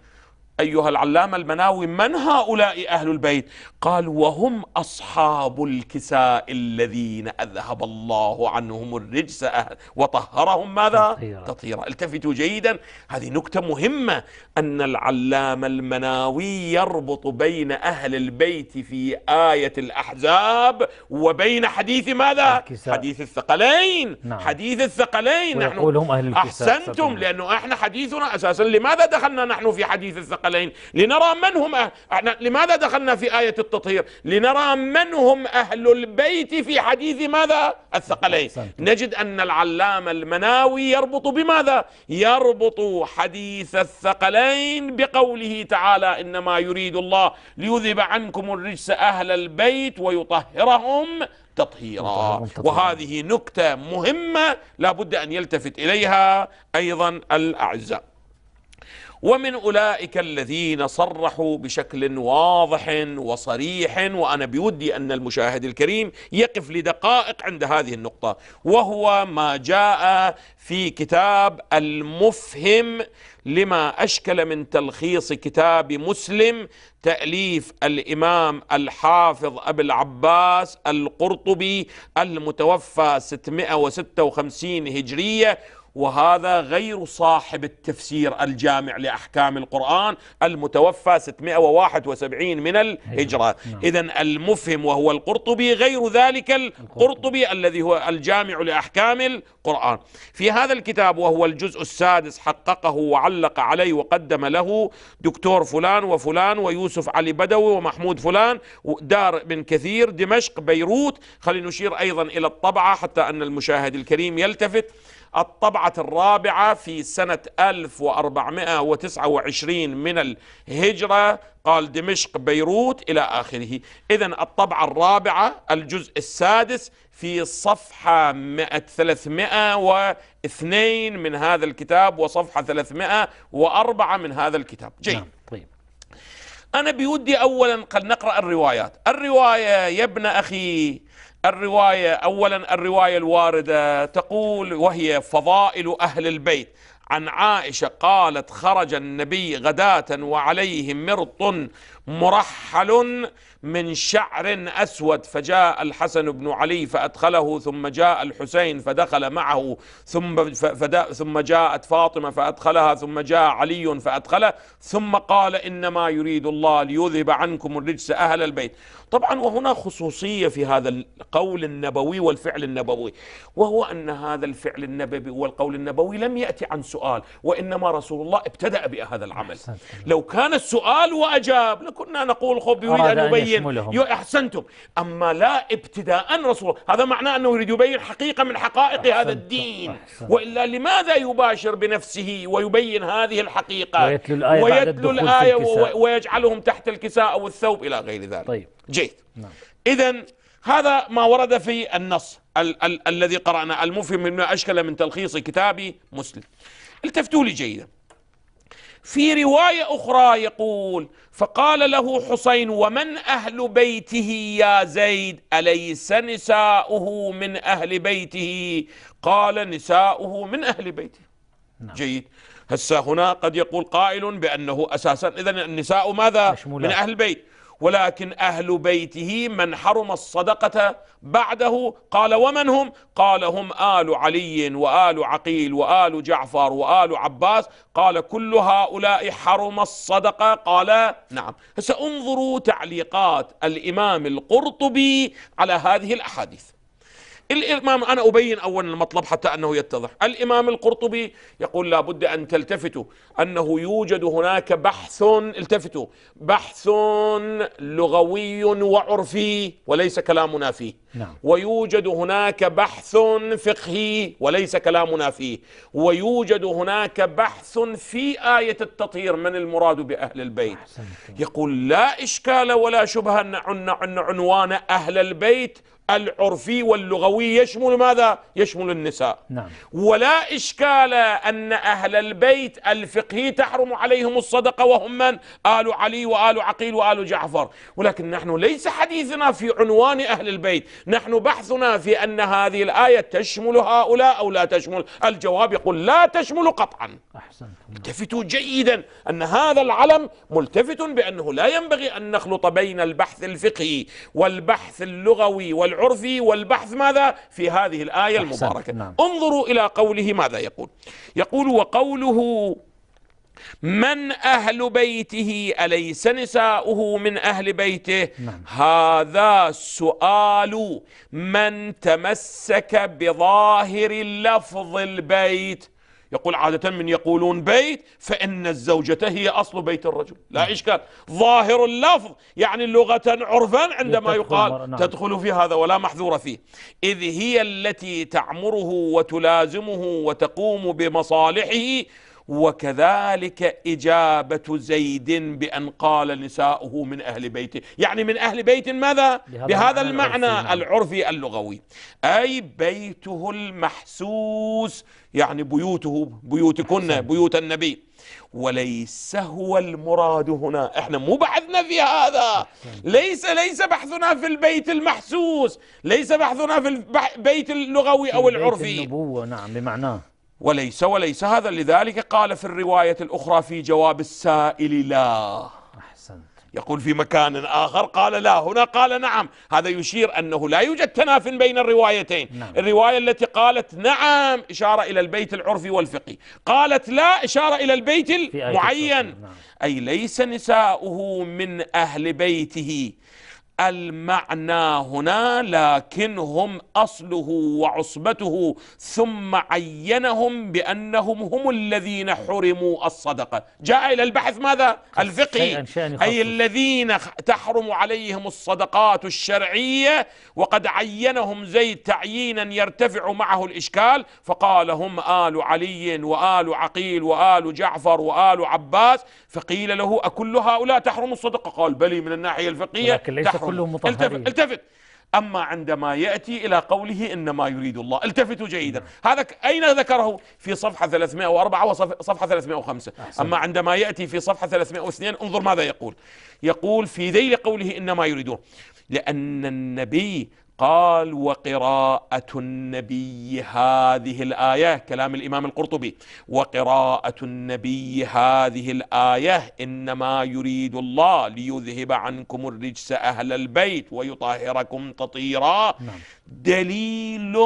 أيها العلامة المناوي من هؤلاء أهل البيت قال وهم أصحاب الكساء الذين أذهب الله عنهم الرجس أهل وطهرهم ماذا تطهيرا, التفتوا جيدا هذه نكتة مهمة أن العلامة المناوي يربط بين أهل البيت في آية الأحزاب وبين حديث ماذا الكساء. حديث الثقلين نعم. حديث الثقلين نحن أهل الكساء أحسنتم لأنه إحنا حديثنا أساسا لماذا دخلنا نحن في حديث الثقلين عليهم لنرى من هم أهل لماذا دخلنا في آية التطهير لنرى من هم أهل البيت في حديث ماذا الثقلين نجد أن العلامة المناوي يربط بماذا يربط حديث الثقلين بقوله تعالى إنما يريد الله ليذب عنكم الرجس أهل البيت ويطهرهم تطهيرا وهذه نكتة مهمة لا بد أن يلتفت إليها أيضا الأعزاء ومن أولئك الذين صرحوا بشكل واضح وصريح وأنا بودي أن المشاهد الكريم يقف لدقائق عند هذه النقطة وهو ما جاء في كتاب المفهم لما أشكل من تلخيص كتاب مسلم تأليف الإمام الحافظ أبي العباس القرطبي المتوفى 656 هجرية وهذا غير صاحب التفسير الجامع لأحكام القرآن المتوفى 671 من الهجرة نعم. إذا المفهم وهو القرطبي غير ذلك القرطبي الذي هو الجامع لأحكام القرآن في هذا الكتاب وهو الجزء السادس حققه وعلق عليه وقدم له دكتور فلان وفلان ويوسف علي بدوي ومحمود فلان دار بن كثير دمشق بيروت خلينا نشير أيضا إلى الطبعة حتى أن المشاهد الكريم يلتفت الطبعة الرابعة في سنة 1429 من الهجرة قال دمشق بيروت إلى آخره إذا الطبعة الرابعة الجزء السادس في صفحة 302 من هذا الكتاب وصفحة 304 من هذا الكتاب جيد نعم. طيب أنا بودي أولا قد نقرأ الروايات الرواية يا ابن أخي الرواية أولا الرواية الواردة تقول وهي فضائل أهل البيت عن عائشة قالت خرج النبي غداة وعليه مرط مرحل من شعر أسود فجاء الحسن بن علي فأدخله ثم جاء الحسين فدخل معه ثم, ثم جاءت فاطمة فأدخلها ثم جاء علي فأدخله ثم قال إنما يريد الله ليذهب عنكم الرجس أهل البيت طبعا وهنا خصوصية في هذا القول النبوي والفعل النبوي وهو أن هذا الفعل النبوي والقول النبوي لم يأتي عن سؤال وإنما رسول الله ابتدأ بهذا العمل لو كان السؤال وأجاب كنا نقول خب يريد أن يبين أحسنتم أما لا ابتداء رسول هذا معناه أنه يريد يبين حقيقة من حقائق هذا الدين أحسنتم. وإلا لماذا يباشر بنفسه ويبين هذه الحقيقة ويتلو الآية, ويتلو الآية ويجعلهم تحت الكساء أو الثوب إلى غير ذلك طيب جيد نعم. إذا هذا ما ورد في النص ال- ال- الذي قرأنا المفهم مما أشكل من تلخيص كتاب مسلم التفتوا لي جيدا في رواية أخرى يقول فقال له حسين ومن أهل بيته يا زيد أليس نساؤه من أهل بيته قال نساؤه من أهل بيته نعم. جيد هسا هنا قد يقول قائل بأنه أساسا إذا النساء ماذا من أهل البيت ولكن أهل بيته من حرم الصدقة بعده قال ومن هم قال هم آل علي وآل عقيل وآل جعفر وآل عباس قال كل هؤلاء حرم الصدقة قال نعم سأنظروا تعليقات الإمام القرطبي على هذه الأحاديث الإمام أنا أبين أولا المطلب حتى أنه يتضح الإمام القرطبي يقول لابد أن تلتفتوا أنه يوجد هناك بحث التفتوا بحث لغوي وعرفي وليس كلامنا فيه نعم. ويوجد هناك بحث فقهي وليس كلامنا فيه ويوجد هناك بحث في آية التطهير من المراد بأهل البيت أحسنت. يقول لا إشكال ولا شبهة أن عنوان أهل البيت العرفي واللغوي يشمل ماذا؟ يشمل النساء نعم. ولا إشكال أن أهل البيت الفقهي تحرم عليهم الصدقة وهم من؟ آل علي وآل عقيل وآل جعفر ولكن نحن ليس حديثنا في عنوان أهل البيت نحن بحثنا في أن هذه الآية تشمل هؤلاء أو لا تشمل الجواب يقول لا تشمل قطعا أحسن التفتوا جيدا أن هذا العلم ملتفت بأنه لا ينبغي أن نخلط بين البحث الفقهي والبحث اللغوي وال العرفي والبحث ماذا في هذه الآية المباركة نعم. انظروا إلى قوله ماذا يقول يقول وقوله من أهل بيته أليس نساؤه من أهل بيته نعم. هذا سؤال من تمسك بظاهر لفظ البيت يقول عادة من يقولون بيت فإن الزوجة هي أصل بيت الرجل لا نعم. إشكال ظاهر اللفظ يعني لغة عرفا عندما يقال نعم. تدخل في هذا ولا محذور فيه إذ هي التي تعمره وتلازمه وتقوم بمصالحه وكذلك إجابة زيد بأن قال نساؤه من أهل بيته يعني من أهل بيت ماذا؟ بهذا, المعنى نعم. العرفي اللغوي أي بيته المحسوس يعني بيوته بيوتكن بيوت النبي وليس هو المراد هنا احنا مو بحثنا في هذا ليس ليس بحثنا في البيت المحسوس ليس بحثنا في البيت اللغوي او العرفي النبوة نعم بمعناه وليس وليس هذا لذلك قال في الرواية الأخرى في جواب السائل لا يقول في مكان آخر قال لا هنا قال نعم هذا يشير أنه لا يوجد تناف بين الروايتين نعم. الرواية التي قالت نعم إشارة إلى البيت العرفي والفقهي قالت لا إشارة إلى البيت آية المعين نعم. أي ليس نساؤه من أهل بيته المعنى هنا لكنهم اصله وعصبته ثم عينهم بانهم هم الذين حرموا الصدقه، جاء الى البحث ماذا؟ الفقهي اي الذين تحرم عليهم الصدقات الشرعيه وقد عينهم زيد تعيينا يرتفع معه الاشكال فقال هم ال علي وال عقيل وال جعفر وال عباس فقيل له اكل هؤلاء تحرم الصدقه؟ قال بلي من الناحيه الفقهيه لكن ليس كلهم مطهرين التفت, التفت أما عندما يأتي إلى قوله إنما يريد الله التفتوا جيدا هذا أين ذكره في صفحة 304 وصفحة 305 أحسن. أما عندما يأتي في صفحة 302 انظر ماذا يقول يقول في ذيل قوله إنما يريدون لأن النبي قال وقراءة النبي هذه الآية كلام الإمام القرطبي وقراءة النبي هذه الآية إنما يريد الله ليذهب عنكم الرجس أهل البيت ويطهركم تطيرا نعم. دليل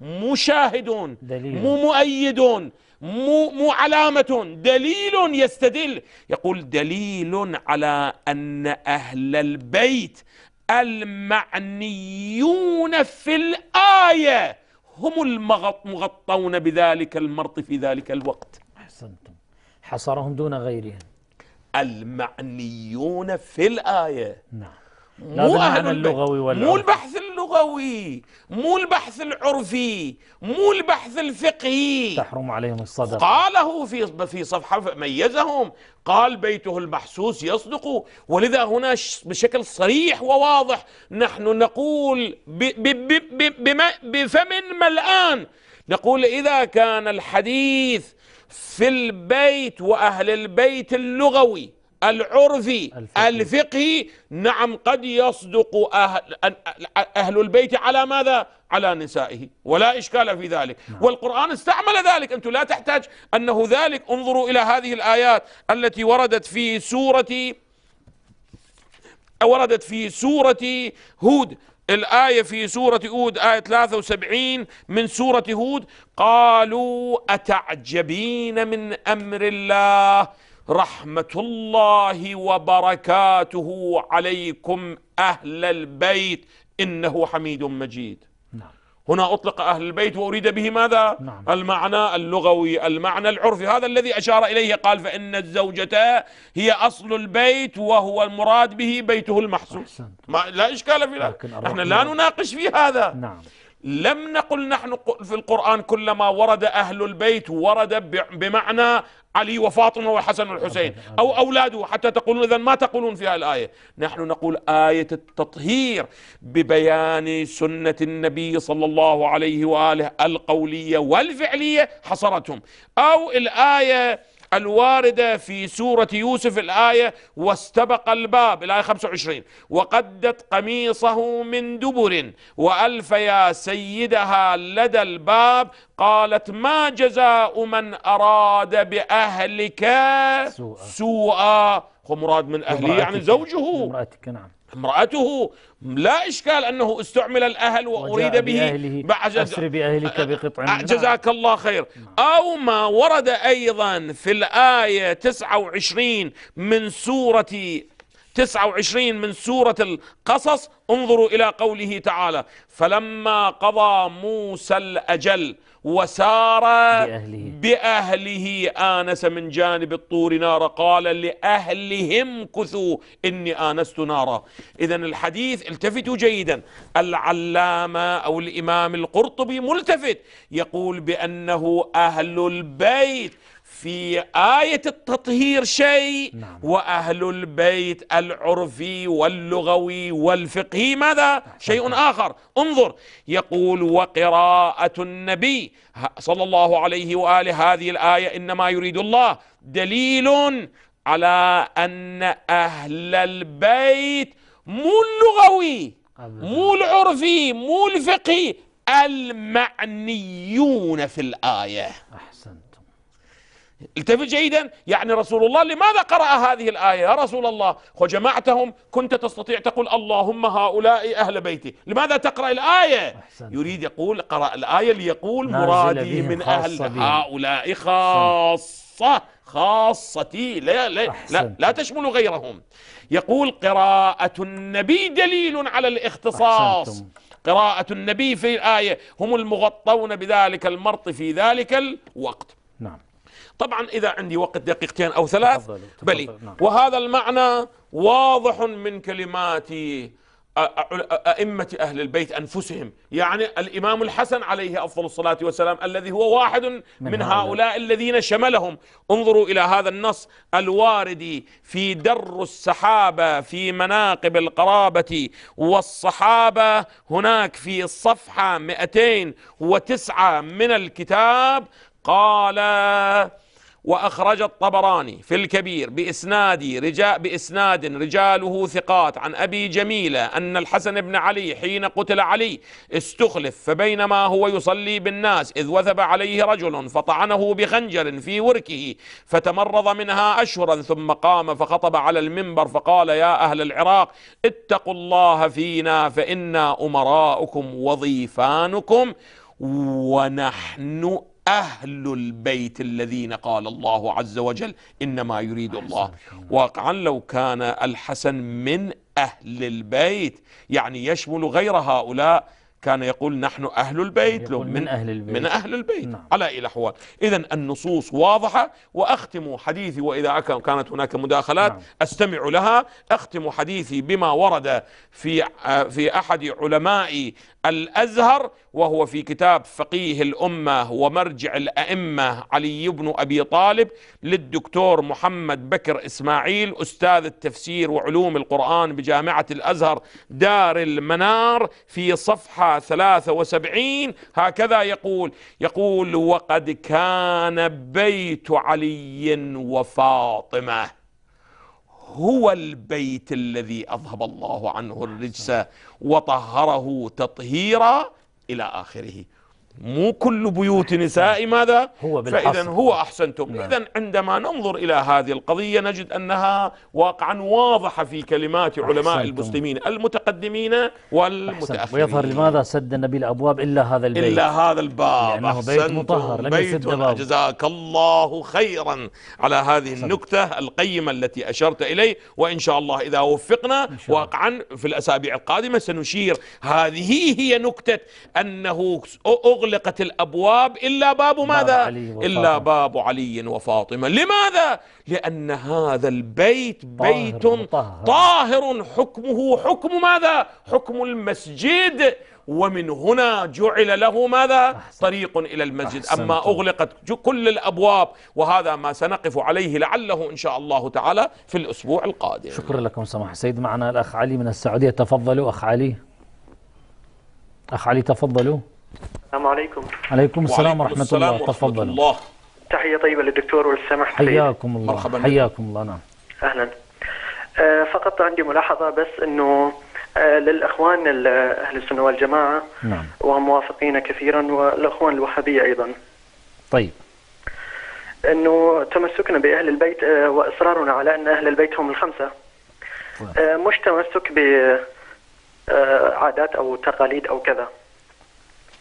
مشاهد دليل. مو مؤيد مو, مو علامة دليل يستدل يقول دليل على أن أهل البيت المعنيون في الآية هم المغطون بذلك المرط في ذلك الوقت أحسنتم حصرهم دون غيرهم المعنيون في الآية نعم مو أهل اللغوي ولا مو البحث اللغوي مو البحث العرفي مو البحث الفقهي تحرم عليهم الصدق قاله في في صفحة ميزهم قال بيته المحسوس يصدق ولذا هنا بشكل صريح وواضح نحن نقول بفم ملآن نقول إذا كان الحديث في البيت وأهل البيت اللغوي العرفي الفقهي, الفقهي نعم قد يصدق أهل, أهل البيت على ماذا؟ على نسائه ولا إشكال في ذلك نعم. والقرآن استعمل ذلك أنتم لا تحتاج أنه ذلك انظروا إلى هذه الآيات التي وردت في سورة وردت في سورة هود الآية في سورة هود آية 73 من سورة هود قالوا أتعجبين من أمر الله رحمه الله وبركاته عليكم اهل البيت انه حميد مجيد نعم. هنا اطلق اهل البيت واريد به ماذا نعم. المعنى اللغوي المعنى العرفي هذا الذي اشار اليه قال فان الزوجه هي اصل البيت وهو المراد به بيته المحسوس ما لا اشكال في ذلك نحن لا نناقش في هذا نعم لم نقل نحن في القرآن كلما ورد أهل البيت ورد بمعنى علي وفاطمة وحسن والحسين أو أولاده حتى تقولون إذا ما تقولون في الآية نحن نقول آية التطهير ببيان سنة النبي صلى الله عليه وآله القولية والفعلية حصرتهم أو الآية الواردة في سورة يوسف الآية واستبق الباب الآية 25 وقدت قميصه من دبر وألف يا سيدها لدى الباب قالت ما جزاء من أراد بأهلك سوءا, سوءا هو مراد من أهله يعني زوجه امرأتك نعم امرأته لا إشكال أنه استعمل الأهل وأريد به أسر بأهلك بقطع جزاك الله خير أو ما ورد أيضا في الآية 29 من سورة 29 من سورة القصص انظروا إلى قوله تعالى فلما قضى موسى الأجل وسار بأهله, بأهله آنس من جانب الطور نارا قال لأهلهم كثوا إني آنست نارا إذا الحديث التفتوا جيدا العلامة أو الإمام القرطبي ملتفت يقول بأنه أهل البيت في آية التطهير شيء نعم. وأهل البيت العرفي واللغوي والفقهي ماذا؟ نعم. شيء آخر انظر يقول وقراءة النبي صلى الله عليه وآله هذه الآية إنما يريد الله دليل على أن أهل البيت مو اللغوي مو العرفي مو الفقهي المعنيون في الآية أحسن. التفت جيدا يعني رسول الله لماذا قرأ هذه الآية يا رسول الله وجمعتهم كنت تستطيع تقول اللهم هؤلاء أهل بيتي لماذا تقرأ الآية أحسن. يريد يقول قرأ الآية ليقول مرادي من أهل بهم. هؤلاء خاصة خاصتي لا لا, لا, لا تشمل غيرهم يقول قراءة النبي دليل على الاختصاص أحسنتم. قراءة النبي في الآية هم المغطون بذلك المرط في ذلك الوقت نعم طبعا إذا عندي وقت دقيقتين أو ثلاث بلي نعم. وهذا المعنى واضح من كلمات أئمة أهل البيت أنفسهم يعني الإمام الحسن عليه أفضل الصلاة والسلام الذي هو واحد من, هؤلاء الذين شملهم انظروا إلى هذا النص الوارد في در السحابة في مناقب القرابة والصحابة هناك في الصفحة 209 من الكتاب قال وأخرج الطبراني في الكبير بإسناد رجاء بإسناد رجاله ثقات عن أبي جميلة أن الحسن بن علي حين قتل علي استخلف فبينما هو يصلي بالناس إذ وثب عليه رجل فطعنه بخنجر في وركه فتمرض منها أشهرا ثم قام فخطب على المنبر فقال يا أهل العراق اتقوا الله فينا فإنا أمراؤكم وضيفانكم ونحن أهل البيت الذين قال الله عز وجل إنما يريد الله واقعا لو كان الحسن من أهل البيت يعني يشمل غير هؤلاء كان يقول نحن أهل البيت له من أهل البيت من أهل البيت نعم. على إلى حوال إذا النصوص واضحة وأختم حديثي وإذا كانت هناك مداخلات نعم. أستمع لها أختم حديثي بما ورد في آه، في أحد علماء الأزهر وهو في كتاب فقيه الأمة ومرجع الأئمة علي بن أبي طالب للدكتور محمد بكر إسماعيل أستاذ التفسير وعلوم القرآن بجامعة الأزهر دار المنار في صفحة ثلاثة وسبعين هكذا يقول يقول وقد كان بيت علي وفاطمة هو البيت الذي أذهب الله عنه الرجس وطهره تطهيرا إلى آخره مو كل بيوت نساء نعم. ماذا هو فإذا هو نعم. أحسنتم نعم. إذا عندما ننظر إلى هذه القضية نجد أنها واقعا واضحة في كلمات علماء أحسنتم. المسلمين المتقدمين والمتأخرين ويظهر لماذا سد النبي الأبواب إلا هذا البيت إلا هذا الباب لأنه بيت مطهر لم يسد باب جزاك الله خيرا على هذه أحسنتم. النكتة القيمة التي أشرت إليه وإن شاء الله إذا وفقنا واقعا في الأسابيع القادمة سنشير هذه هي نكتة أنه أغلق أغلقت الأبواب إلا باب ماذا إلا باب علي وفاطمة لماذا لأن هذا البيت بيت طاهر, طاهر حكمه حكم ماذا حكم المسجد ومن هنا جعل له ماذا أحسن. طريق إلى المسجد أحسن. أما أغلقت كل الأبواب وهذا ما سنقف عليه لعله إن شاء الله تعالى في الأسبوع القادم شكرا لكم سماح سيد معنا الأخ علي من السعودية تفضلوا أخ علي أخ علي تفضلوا السلام عليكم عليكم السلام ورحمة السلام الله تفضل الله. تحية طيبة للدكتور والسمح حياكم الله مرحبا حياكم الله نعم أهلا آه، فقط عندي ملاحظة بس أنه آه، للأخوان أهل السنة والجماعة نعم وموافقين كثيرا والأخوان الوهابية أيضا طيب أنه تمسكنا بأهل البيت آه، وإصرارنا على أن أهل البيت هم الخمسة طيب. مش تمسك بعادات أو تقاليد أو كذا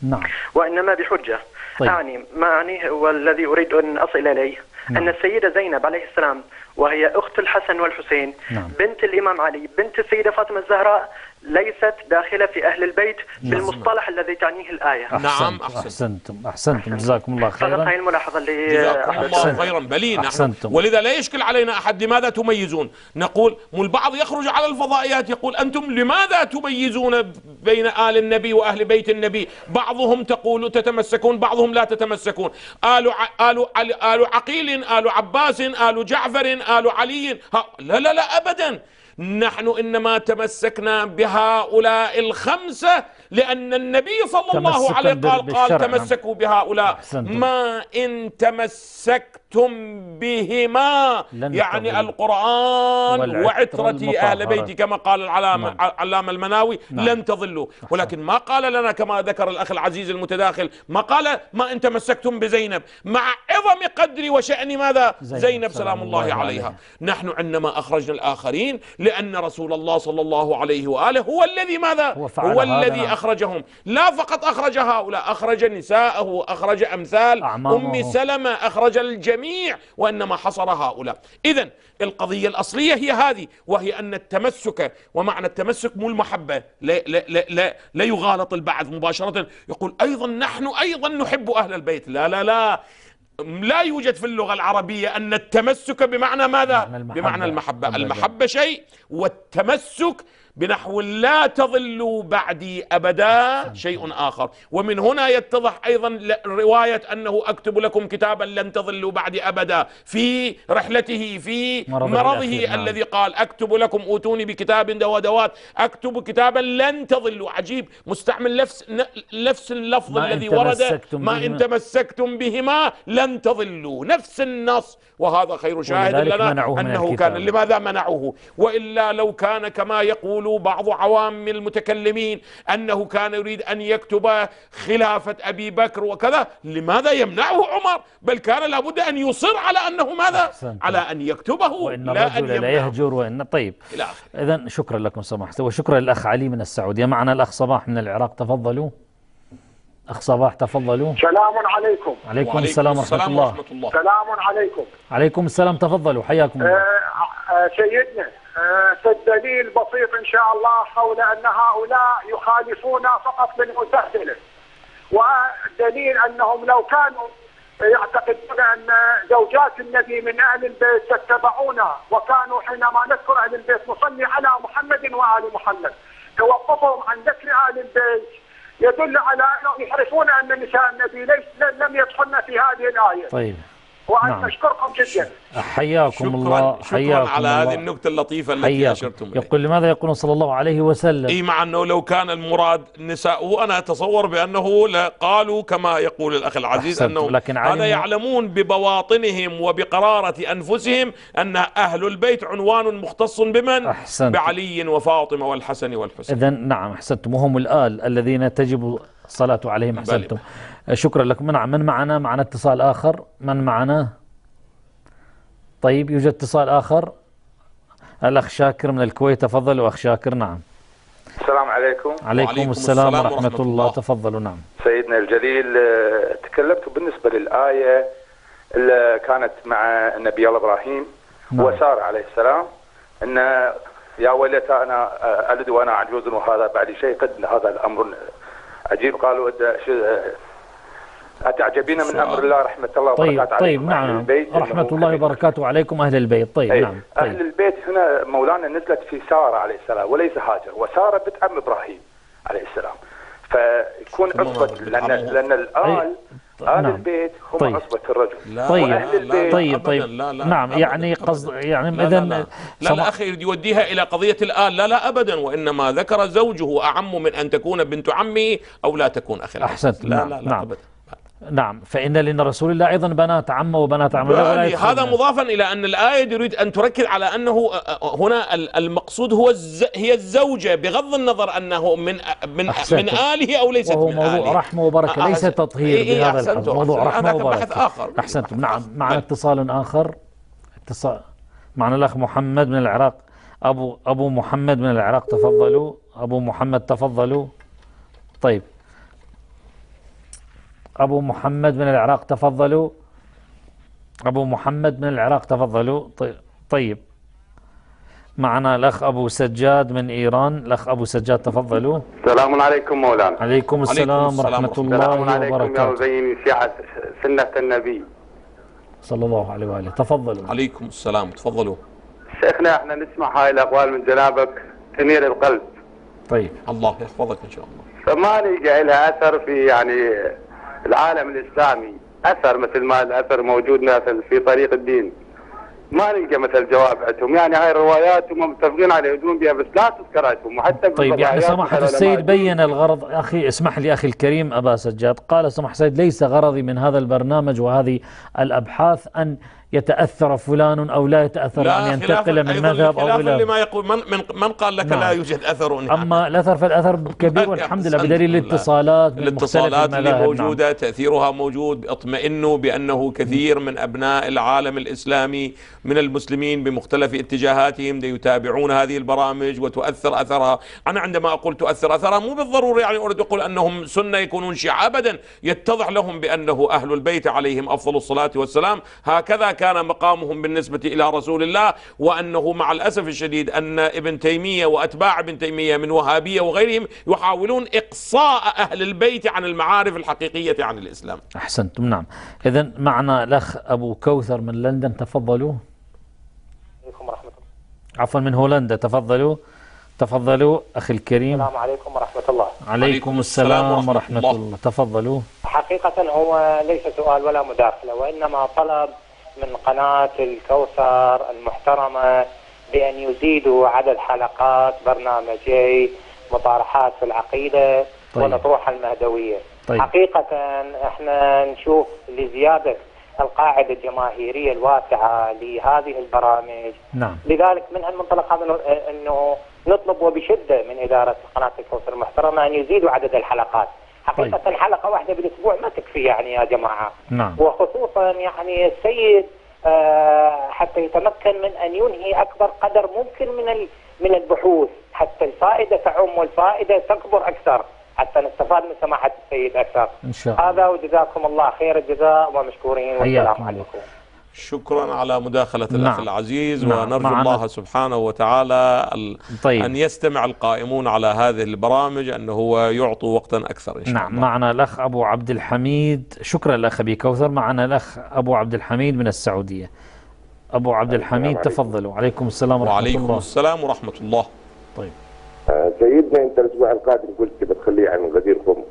نعم وإنما بحجة طيب. أعني ما أعنيه والذي أريد أن أصل إليه نعم. أن السيدة زينب عليه السلام وهي أخت الحسن والحسين نعم. بنت الإمام علي بنت السيدة فاطمة الزهراء ليست داخلة في أهل البيت نعم. بالمصطلح الذي تعنيه الآية نعم، أحسنتم نعم أحسنتم أحسنتم, أحسنتم. جزاكم الله خيرا هذه الملاحظة اللي جزاكم الله خيرا بلين أحسنتم ولذا لا يشكل علينا أحد لماذا تميزون نقول البعض يخرج على الفضائيات يقول أنتم لماذا تميزون بين آل النبي وأهل بيت النبي بعضهم تقول تتمسكون بعضهم لا تتمسكون آل, آل, آل, عقيل آل عباس آل جعفر آل علي لا لا لا أبدا نحن انما تمسكنا بهؤلاء الخمسه لأن النبي صلى الله عليه قال قال نعم. تمسكوا بهؤلاء ما إن تمسكتم بهما يعني القرآن وعترتي أهل بيتي كما قال العلامة نعم. علامة المناوي نعم. لن تضلوا ولكن ما قال لنا كما ذكر الأخ العزيز المتداخل ما قال ما إن تمسكتم بزينب مع عظم قدر وشأن ماذا زينب, سلام, الله, عليها نحن عندما أخرجنا الآخرين لأن رسول الله صلى الله عليه وآله هو الذي ماذا هو, هو الذي أخرجهم لا فقط أخرج هؤلاء أخرج نساءه أخرج أمثال أعمامه. أم سلمة أخرج الجميع وإنما حصر هؤلاء إذا القضية الأصلية هي هذه وهي أن التمسك ومعنى التمسك مو المحبة لا, لا, لا, لا, لا يغالط البعض مباشرة يقول أيضا نحن أيضا نحب أهل البيت لا لا لا لا يوجد في اللغة العربية أن التمسك بمعنى ماذا؟ بمعنى المحبة المحبة, المحبة شيء والتمسك بنحو لا تظلوا بعدي أبدا شيء آخر ومن هنا يتضح أيضا رواية أنه أكتب لكم كتابا لن تظلوا بعدي أبدا في رحلته في مرض مرضه نعم. الذي قال أكتب لكم أوتوني بكتاب ودوات أكتب كتابا لن تظلوا عجيب مستعمل نفس نفس اللفظ الذي ورد ما إن تمسكتم بهما لن تظلوا نفس النص وهذا خير شاهد لنا أنه كان لماذا منعوه وإلا لو كان كما يقول قالوا بعض عوام المتكلمين أنه كان يريد أن يكتب خلافة أبي بكر وكذا لماذا يمنعه عمر بل كان لابد أن يصر على أنه ماذا أحسنت. على أن يكتبه وإن لا أن لا يهجر وإن طيب إذا شكرا لكم سماحة وشكرا للأخ علي من السعودية معنا الأخ صباح من العراق تفضلوا أخ صباح تفضلوا سلام عليكم عليكم السلام ورحمة الله. الله سلام عليكم عليكم السلام تفضلوا حياكم الله أه, آه، سيدنا فالدليل آه، بسيط ان شاء الله حول ان هؤلاء يخالفون فقط بالمسهله ودليل انهم لو كانوا يعتقدون ان زوجات النبي من اهل البيت تتبعونا وكانوا حينما نذكر اهل البيت نصلي على محمد وال محمد توقفهم عن ذكر اهل البيت يدل على انهم يعرفون ان نساء النبي ليس لم يدخلن في هذه الايه. طيب. وأن نعم. أشكركم جدا حياكم شكرا الله شكرا حياكم على الله. هذه النكتة اللطيفة التي أشرتم يقول لماذا يقول صلى الله عليه وسلم إي مع أنه لو كان المراد النساء وأنا أتصور بأنه قالوا كما يقول الأخ العزيز أنه لكن هذا يعلمون ببواطنهم وبقرارة أنفسهم أن أهل البيت عنوان مختص بمن؟ أحسنت. بعلي وفاطمة والحسن والحسين إذا نعم أحسنتم وهم الآل الذين تجب الصلاة عليهم أحسنتم بلي. شكرا لكم نعم من معنا معنا اتصال آخر من معنا طيب يوجد اتصال آخر الأخ شاكر من الكويت تفضلوا أخ شاكر نعم السلام عليكم عليكم السلام, السلام ورحمة, ورحمة الله. الله تفضلوا نعم سيدنا الجليل آه، تكلمت بالنسبة للآية اللي كانت مع النبي الله إبراهيم نعم. وسار عليه السلام أن يا وليت أنا آه، ألد وأنا عجوز وهذا بعد شيء قد هذا الأمر عجيب قالوا أتعجبين من أمر الله رحمة الله طيب، وبركاته طيب طيب نعم البيت رحمة الله وبركاته عليكم أهل البيت طيب أي. طيب. نعم طيب. أهل البيت هنا مولانا نزلت في سارة عليه السلام وليس هاجر وسارة بنت عم إبراهيم عليه السلام فيكون عصبة لأن لأن الآل طيب آل نعم. البيت هم طيب. عصبة الرجل لا طيب لا طيب طيب لا لا نعم أبداً يعني قصد يعني إذا لا لا, لا, لا أخي يوديها إلى قضية الآل لا لا أبدا وإنما ذكر زوجه أعم من أن تكون بنت عمه أو لا تكون أخي أحسنت لا نعم، لا, لا, لا نعم. لا أبدا نعم فإن لرسول الله أيضا بنات عمه وبنات عمه يعني هذا مضافا إلى أن الآية تريد أن تركز على أنه آه، آه، هنا المقصود هو الز... هي الزوجة بغض النظر أنه من آه، من, من آله أو ليست وهو من موضوع آله رحمة وبركة ليس تطهير إيه إيه بهذا الحد موضوع رحمة وبركة آخر أحسنتم نعم معنا اتصال آخر اتصال معنا الأخ محمد من العراق أبو أبو محمد من العراق تفضلوا أبو محمد تفضلوا طيب أبو محمد من العراق تفضلوا أبو محمد من العراق تفضلوا طيب معنا الأخ أبو سجاد من إيران الأخ أبو سجاد تفضلوا السلام عليكم مولانا عليكم السلام, عليكم السلام ورحمة الله السلام عليكم وبركاته يا مزين سنة النبي صلى الله عليه وآله تفضلوا عليكم السلام تفضلوا شيخنا احنا نسمع هاي الأقوال من جنابك تنير القلب طيب الله يحفظك إن شاء الله فما لقى لها أثر في يعني العالم الاسلامي اثر مثل ما الاثر موجود مثل في طريق الدين ما نلقى مثل جواب عندهم يعني هاي الروايات هم متفقين على يهدون بها بس لا تذكر عندهم وحتى طيب يعني سماحة السيد بين الغرض أخي اسمح لي أخي الكريم أبا سجاد قال سماحة السيد ليس غرضي من هذا البرنامج وهذه الأبحاث أن يتأثر فلان أو لا يتأثر لا أن ينتقل من مذهب أو إلى لما يقول من, من, من قال لك نعم. لا يوجد أثر نعم. أما الأثر فالأثر كبير والحمد لله بدليل الاتصالات الاتصالات اللي موجودة نعم. تأثيرها موجود اطمئنوا بأنه كثير من أبناء العالم الإسلامي من المسلمين بمختلف اتجاهاتهم يتابعون هذه البرامج وتؤثر أثرها أنا عندما أقول تؤثر أثرها مو بالضرورة يعني أريد أقول أنهم سنة يكونون شيعة أبدا يتضح لهم بأنه أهل البيت عليهم أفضل الصلاة والسلام هكذا كان مقامهم بالنسبة إلى رسول الله وأنه مع الأسف الشديد أن ابن تيمية وأتباع ابن تيمية من وهابية وغيرهم يحاولون إقصاء أهل البيت عن المعارف الحقيقية عن الإسلام أحسنتم نعم إذا معنا الأخ أبو كوثر من لندن تفضلوا عليكم ورحمة الله عفوا من هولندا تفضلوا تفضلوا أخي الكريم السلام عليكم ورحمة الله عليكم السلام ورحمة, ورحمة الله. الله تفضلوا حقيقة هو ليس سؤال ولا مداخلة وإنما طلب من قناة الكوثر المحترمة بأن يزيدوا عدد حلقات برنامجي مطارحات في العقيدة طيب. والأطروحة المهدوية طيب. حقيقة احنا نشوف لزيادة القاعدة الجماهيرية الواسعة لهذه البرامج نعم. لذلك من المنطلق هذا أنه نطلب وبشدة من إدارة قناة الكوثر المحترمة أن يزيدوا عدد الحلقات حقيقة طيب. حلقة واحدة بالأسبوع ما تكفي يعني يا جماعة نعم. وخصوصا يعني السيد آه، حتى يتمكن من أن ينهي أكبر قدر ممكن من من البحوث حتى الفائدة تعم والفائدة تكبر أكثر حتى نستفاد من سماحة السيد أكثر إن شاء الله. هذا وجزاكم الله خير الجزاء ومشكورين والسلام عليكم الله. شكرا نعم. على مداخلة نعم. الأخ العزيز نعم. ونرجو الله سبحانه وتعالى طيب. أن يستمع القائمون على هذه البرامج أنه هو يعطوا وقتا أكثر إن شاء نعم. الله معنا الأخ أبو عبد الحميد شكرا الأخ أبي كوثر معنا الأخ أبو عبد الحميد من السعودية أبو عبد الحميد تفضلوا وعليكم السلام ورحمة وعليكم الله وعليكم السلام ورحمة الله طيب آه، سيدنا أنت الأسبوع القادم قلت بتخليه عن غدير قم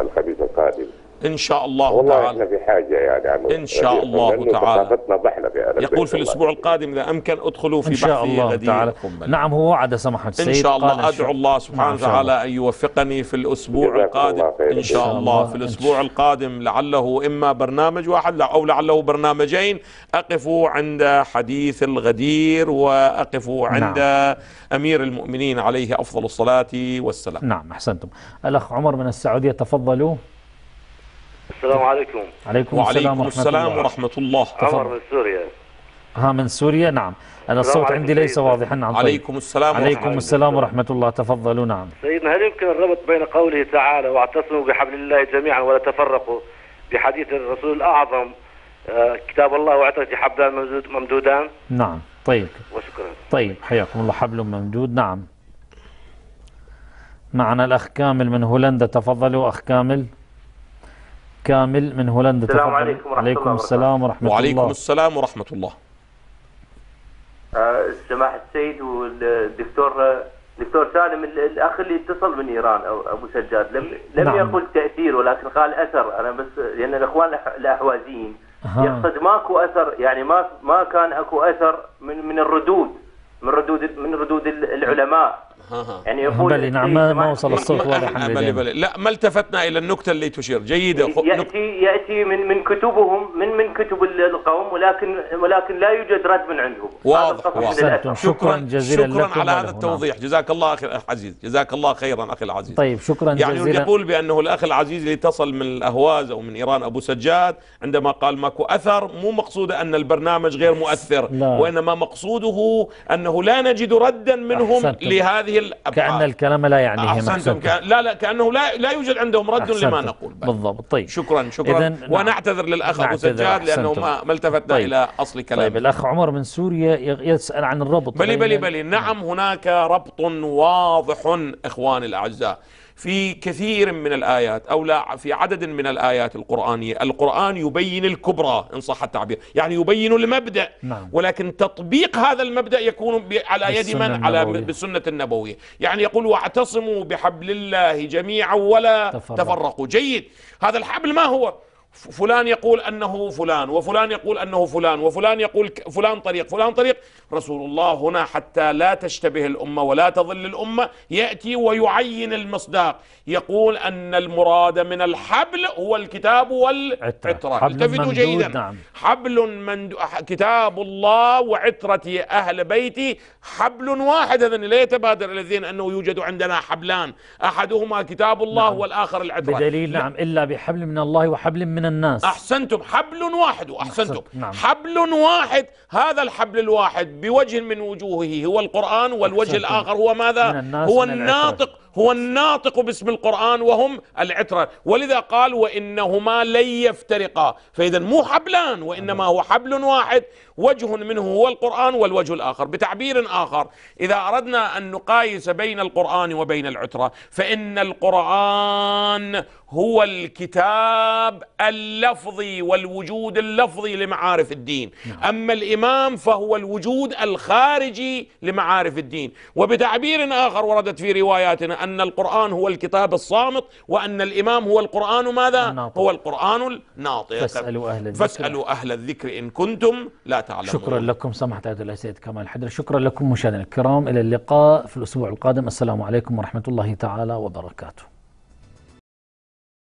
الخميس القادم ان شاء الله والله تعالى والله احنا في حاجه يعني ان شاء يعني الله تعالى يقول في الاسبوع القادم اذا امكن ادخلوا في إن شاء الله تعالى. نعم هو وعد سماحه السيد ان شاء الله ادعو الله سبحانه وتعالى ان يوفقني في الاسبوع القادم ان شاء الله في الاسبوع القادم لعله اما برنامج واحد او لعله برنامجين اقف عند حديث الغدير واقف عند نعم. امير المؤمنين عليه افضل الصلاه والسلام نعم احسنتم الاخ عمر من السعوديه تفضلوا السلام عليكم عليكم السلام وعليكم السلام ورحمة الله عمر من سوريا ها من سوريا نعم أنا الصوت عندي ليس واضحا نعم عليكم السلام عليكم السلام ورحمة الله تفضلوا نعم سيدنا هل يمكن الربط بين قوله تعالى واعتصموا بحبل الله جميعا ولا تفرقوا بحديث الرسول الأعظم آه، كتاب الله واعترف حبلان ممدودان نعم طيب وشكرا طيب حياكم الله حبل ممدود نعم معنا الأخ كامل من هولندا تفضلوا أخ كامل كامل من هولندا السلام عليكم ورحمة عليكم الله السلام ورحمة الله وعليكم السلام ورحمة الله آه، سماحة السيد والدكتور دكتور سالم الاخ اللي اتصل من ايران او ابو سجاد لم لم نعم. يقل تاثير ولكن قال اثر انا بس لان الاخوان الاحوازيين يقصد ماكو اثر يعني ما ما كان اكو اثر من من الردود من ردود من ردود العلماء يعني آه، يقول بلي نعم ما وصل الصوت واضح بلي يعني. بلي لا ما التفتنا الى النكته اللي تشير جيده ياتي ياتي من من كتبهم من من كتب القوم ولكن ولكن لا يوجد رد من عندهم واضح, واضح. شكرا جزيلا شكرا لكم على هذا التوضيح جزاك الله اخي العزيز جزاك الله خيرا اخي العزيز طيب شكرا يعني جزيلا يعني يقول بانه الاخ العزيز اللي اتصل من الاهواز او من ايران ابو سجاد عندما قال ماكو اثر مو مقصوده ان البرنامج غير مؤثر لا. وانما مقصوده انه لا نجد ردا منهم أحسنتم. لهذه قليل أبقى. كأن الكلام لا يعنيه أحسنتم كأ... لا لا كأنه لا لا يوجد عندهم رد أحسنتم. لما نقول بقى. بالضبط طيب شكرا شكرا ونعتذر نعم. للأخ أبو سجاد لأنه ما, ما التفتنا طيب. إلى أصل طيب، كلامه طيب الأخ عمر من سوريا يسأل عن الربط بلي بلي بلي نعم. نعم هناك ربط واضح إخواني الأعزاء في كثير من الآيات أو لا في عدد من الآيات القرآنية القرآن يبين الكبرى إن صح التعبير يعني يبين المبدأ نعم. ولكن تطبيق هذا المبدأ يكون على يد من على بالسنة النبوية يعني يقول واعتصموا بحبل الله جميعا ولا تفرقوا. تفرقوا جيد هذا الحبل ما هو فلان يقول أنه فلان وفلان يقول أنه فلان وفلان يقول فلان طريق فلان طريق رسول الله هنا حتى لا تشتبه الأمة ولا تظل الأمة يأتي ويعين المصداق يقول أن المراد من الحبل هو الكتاب والعترة التفتوا جيدا نعم. حبل من كتاب الله وعترة أهل بيتي حبل واحد اذن لا يتبادر الذين أنه يوجد عندنا حبلان أحدهما كتاب الله نعم. والآخر العترة بدليل نعم إلا بحبل من الله وحبل من من الناس أحسنتم حبل واحد أحسنتم نعم. حبل واحد هذا الحبل الواحد بوجه من وجوهه هو القرآن والوجه أحسنتم. الآخر هو ماذا هو الناطق هو الناطق باسم القرآن وهم العترة ولذا قال وإنهما لن يفترقا فإذا مو حبلان وإنما هو حبل واحد وجه منه هو القرآن والوجه الآخر بتعبير آخر إذا أردنا أن نقايس بين القرآن وبين العترة فإن القرآن هو الكتاب اللفظي والوجود اللفظي لمعارف الدين نعم. أما الإمام فهو الوجود الخارجي لمعارف الدين وبتعبير آخر وردت في رواياتنا أن القرآن هو الكتاب الصامت وأن الإمام هو القرآن ماذا؟ الناطق. هو القرآن الناطق فاسألوا أهل الذكر فاسألوا أهل الذكر إن كنتم لا تعلمون شكرا لكم سماحة عبد سيد كمال حدر شكرا لكم مشاهدينا الكرام إلى اللقاء في الأسبوع القادم السلام عليكم ورحمة الله تعالى وبركاته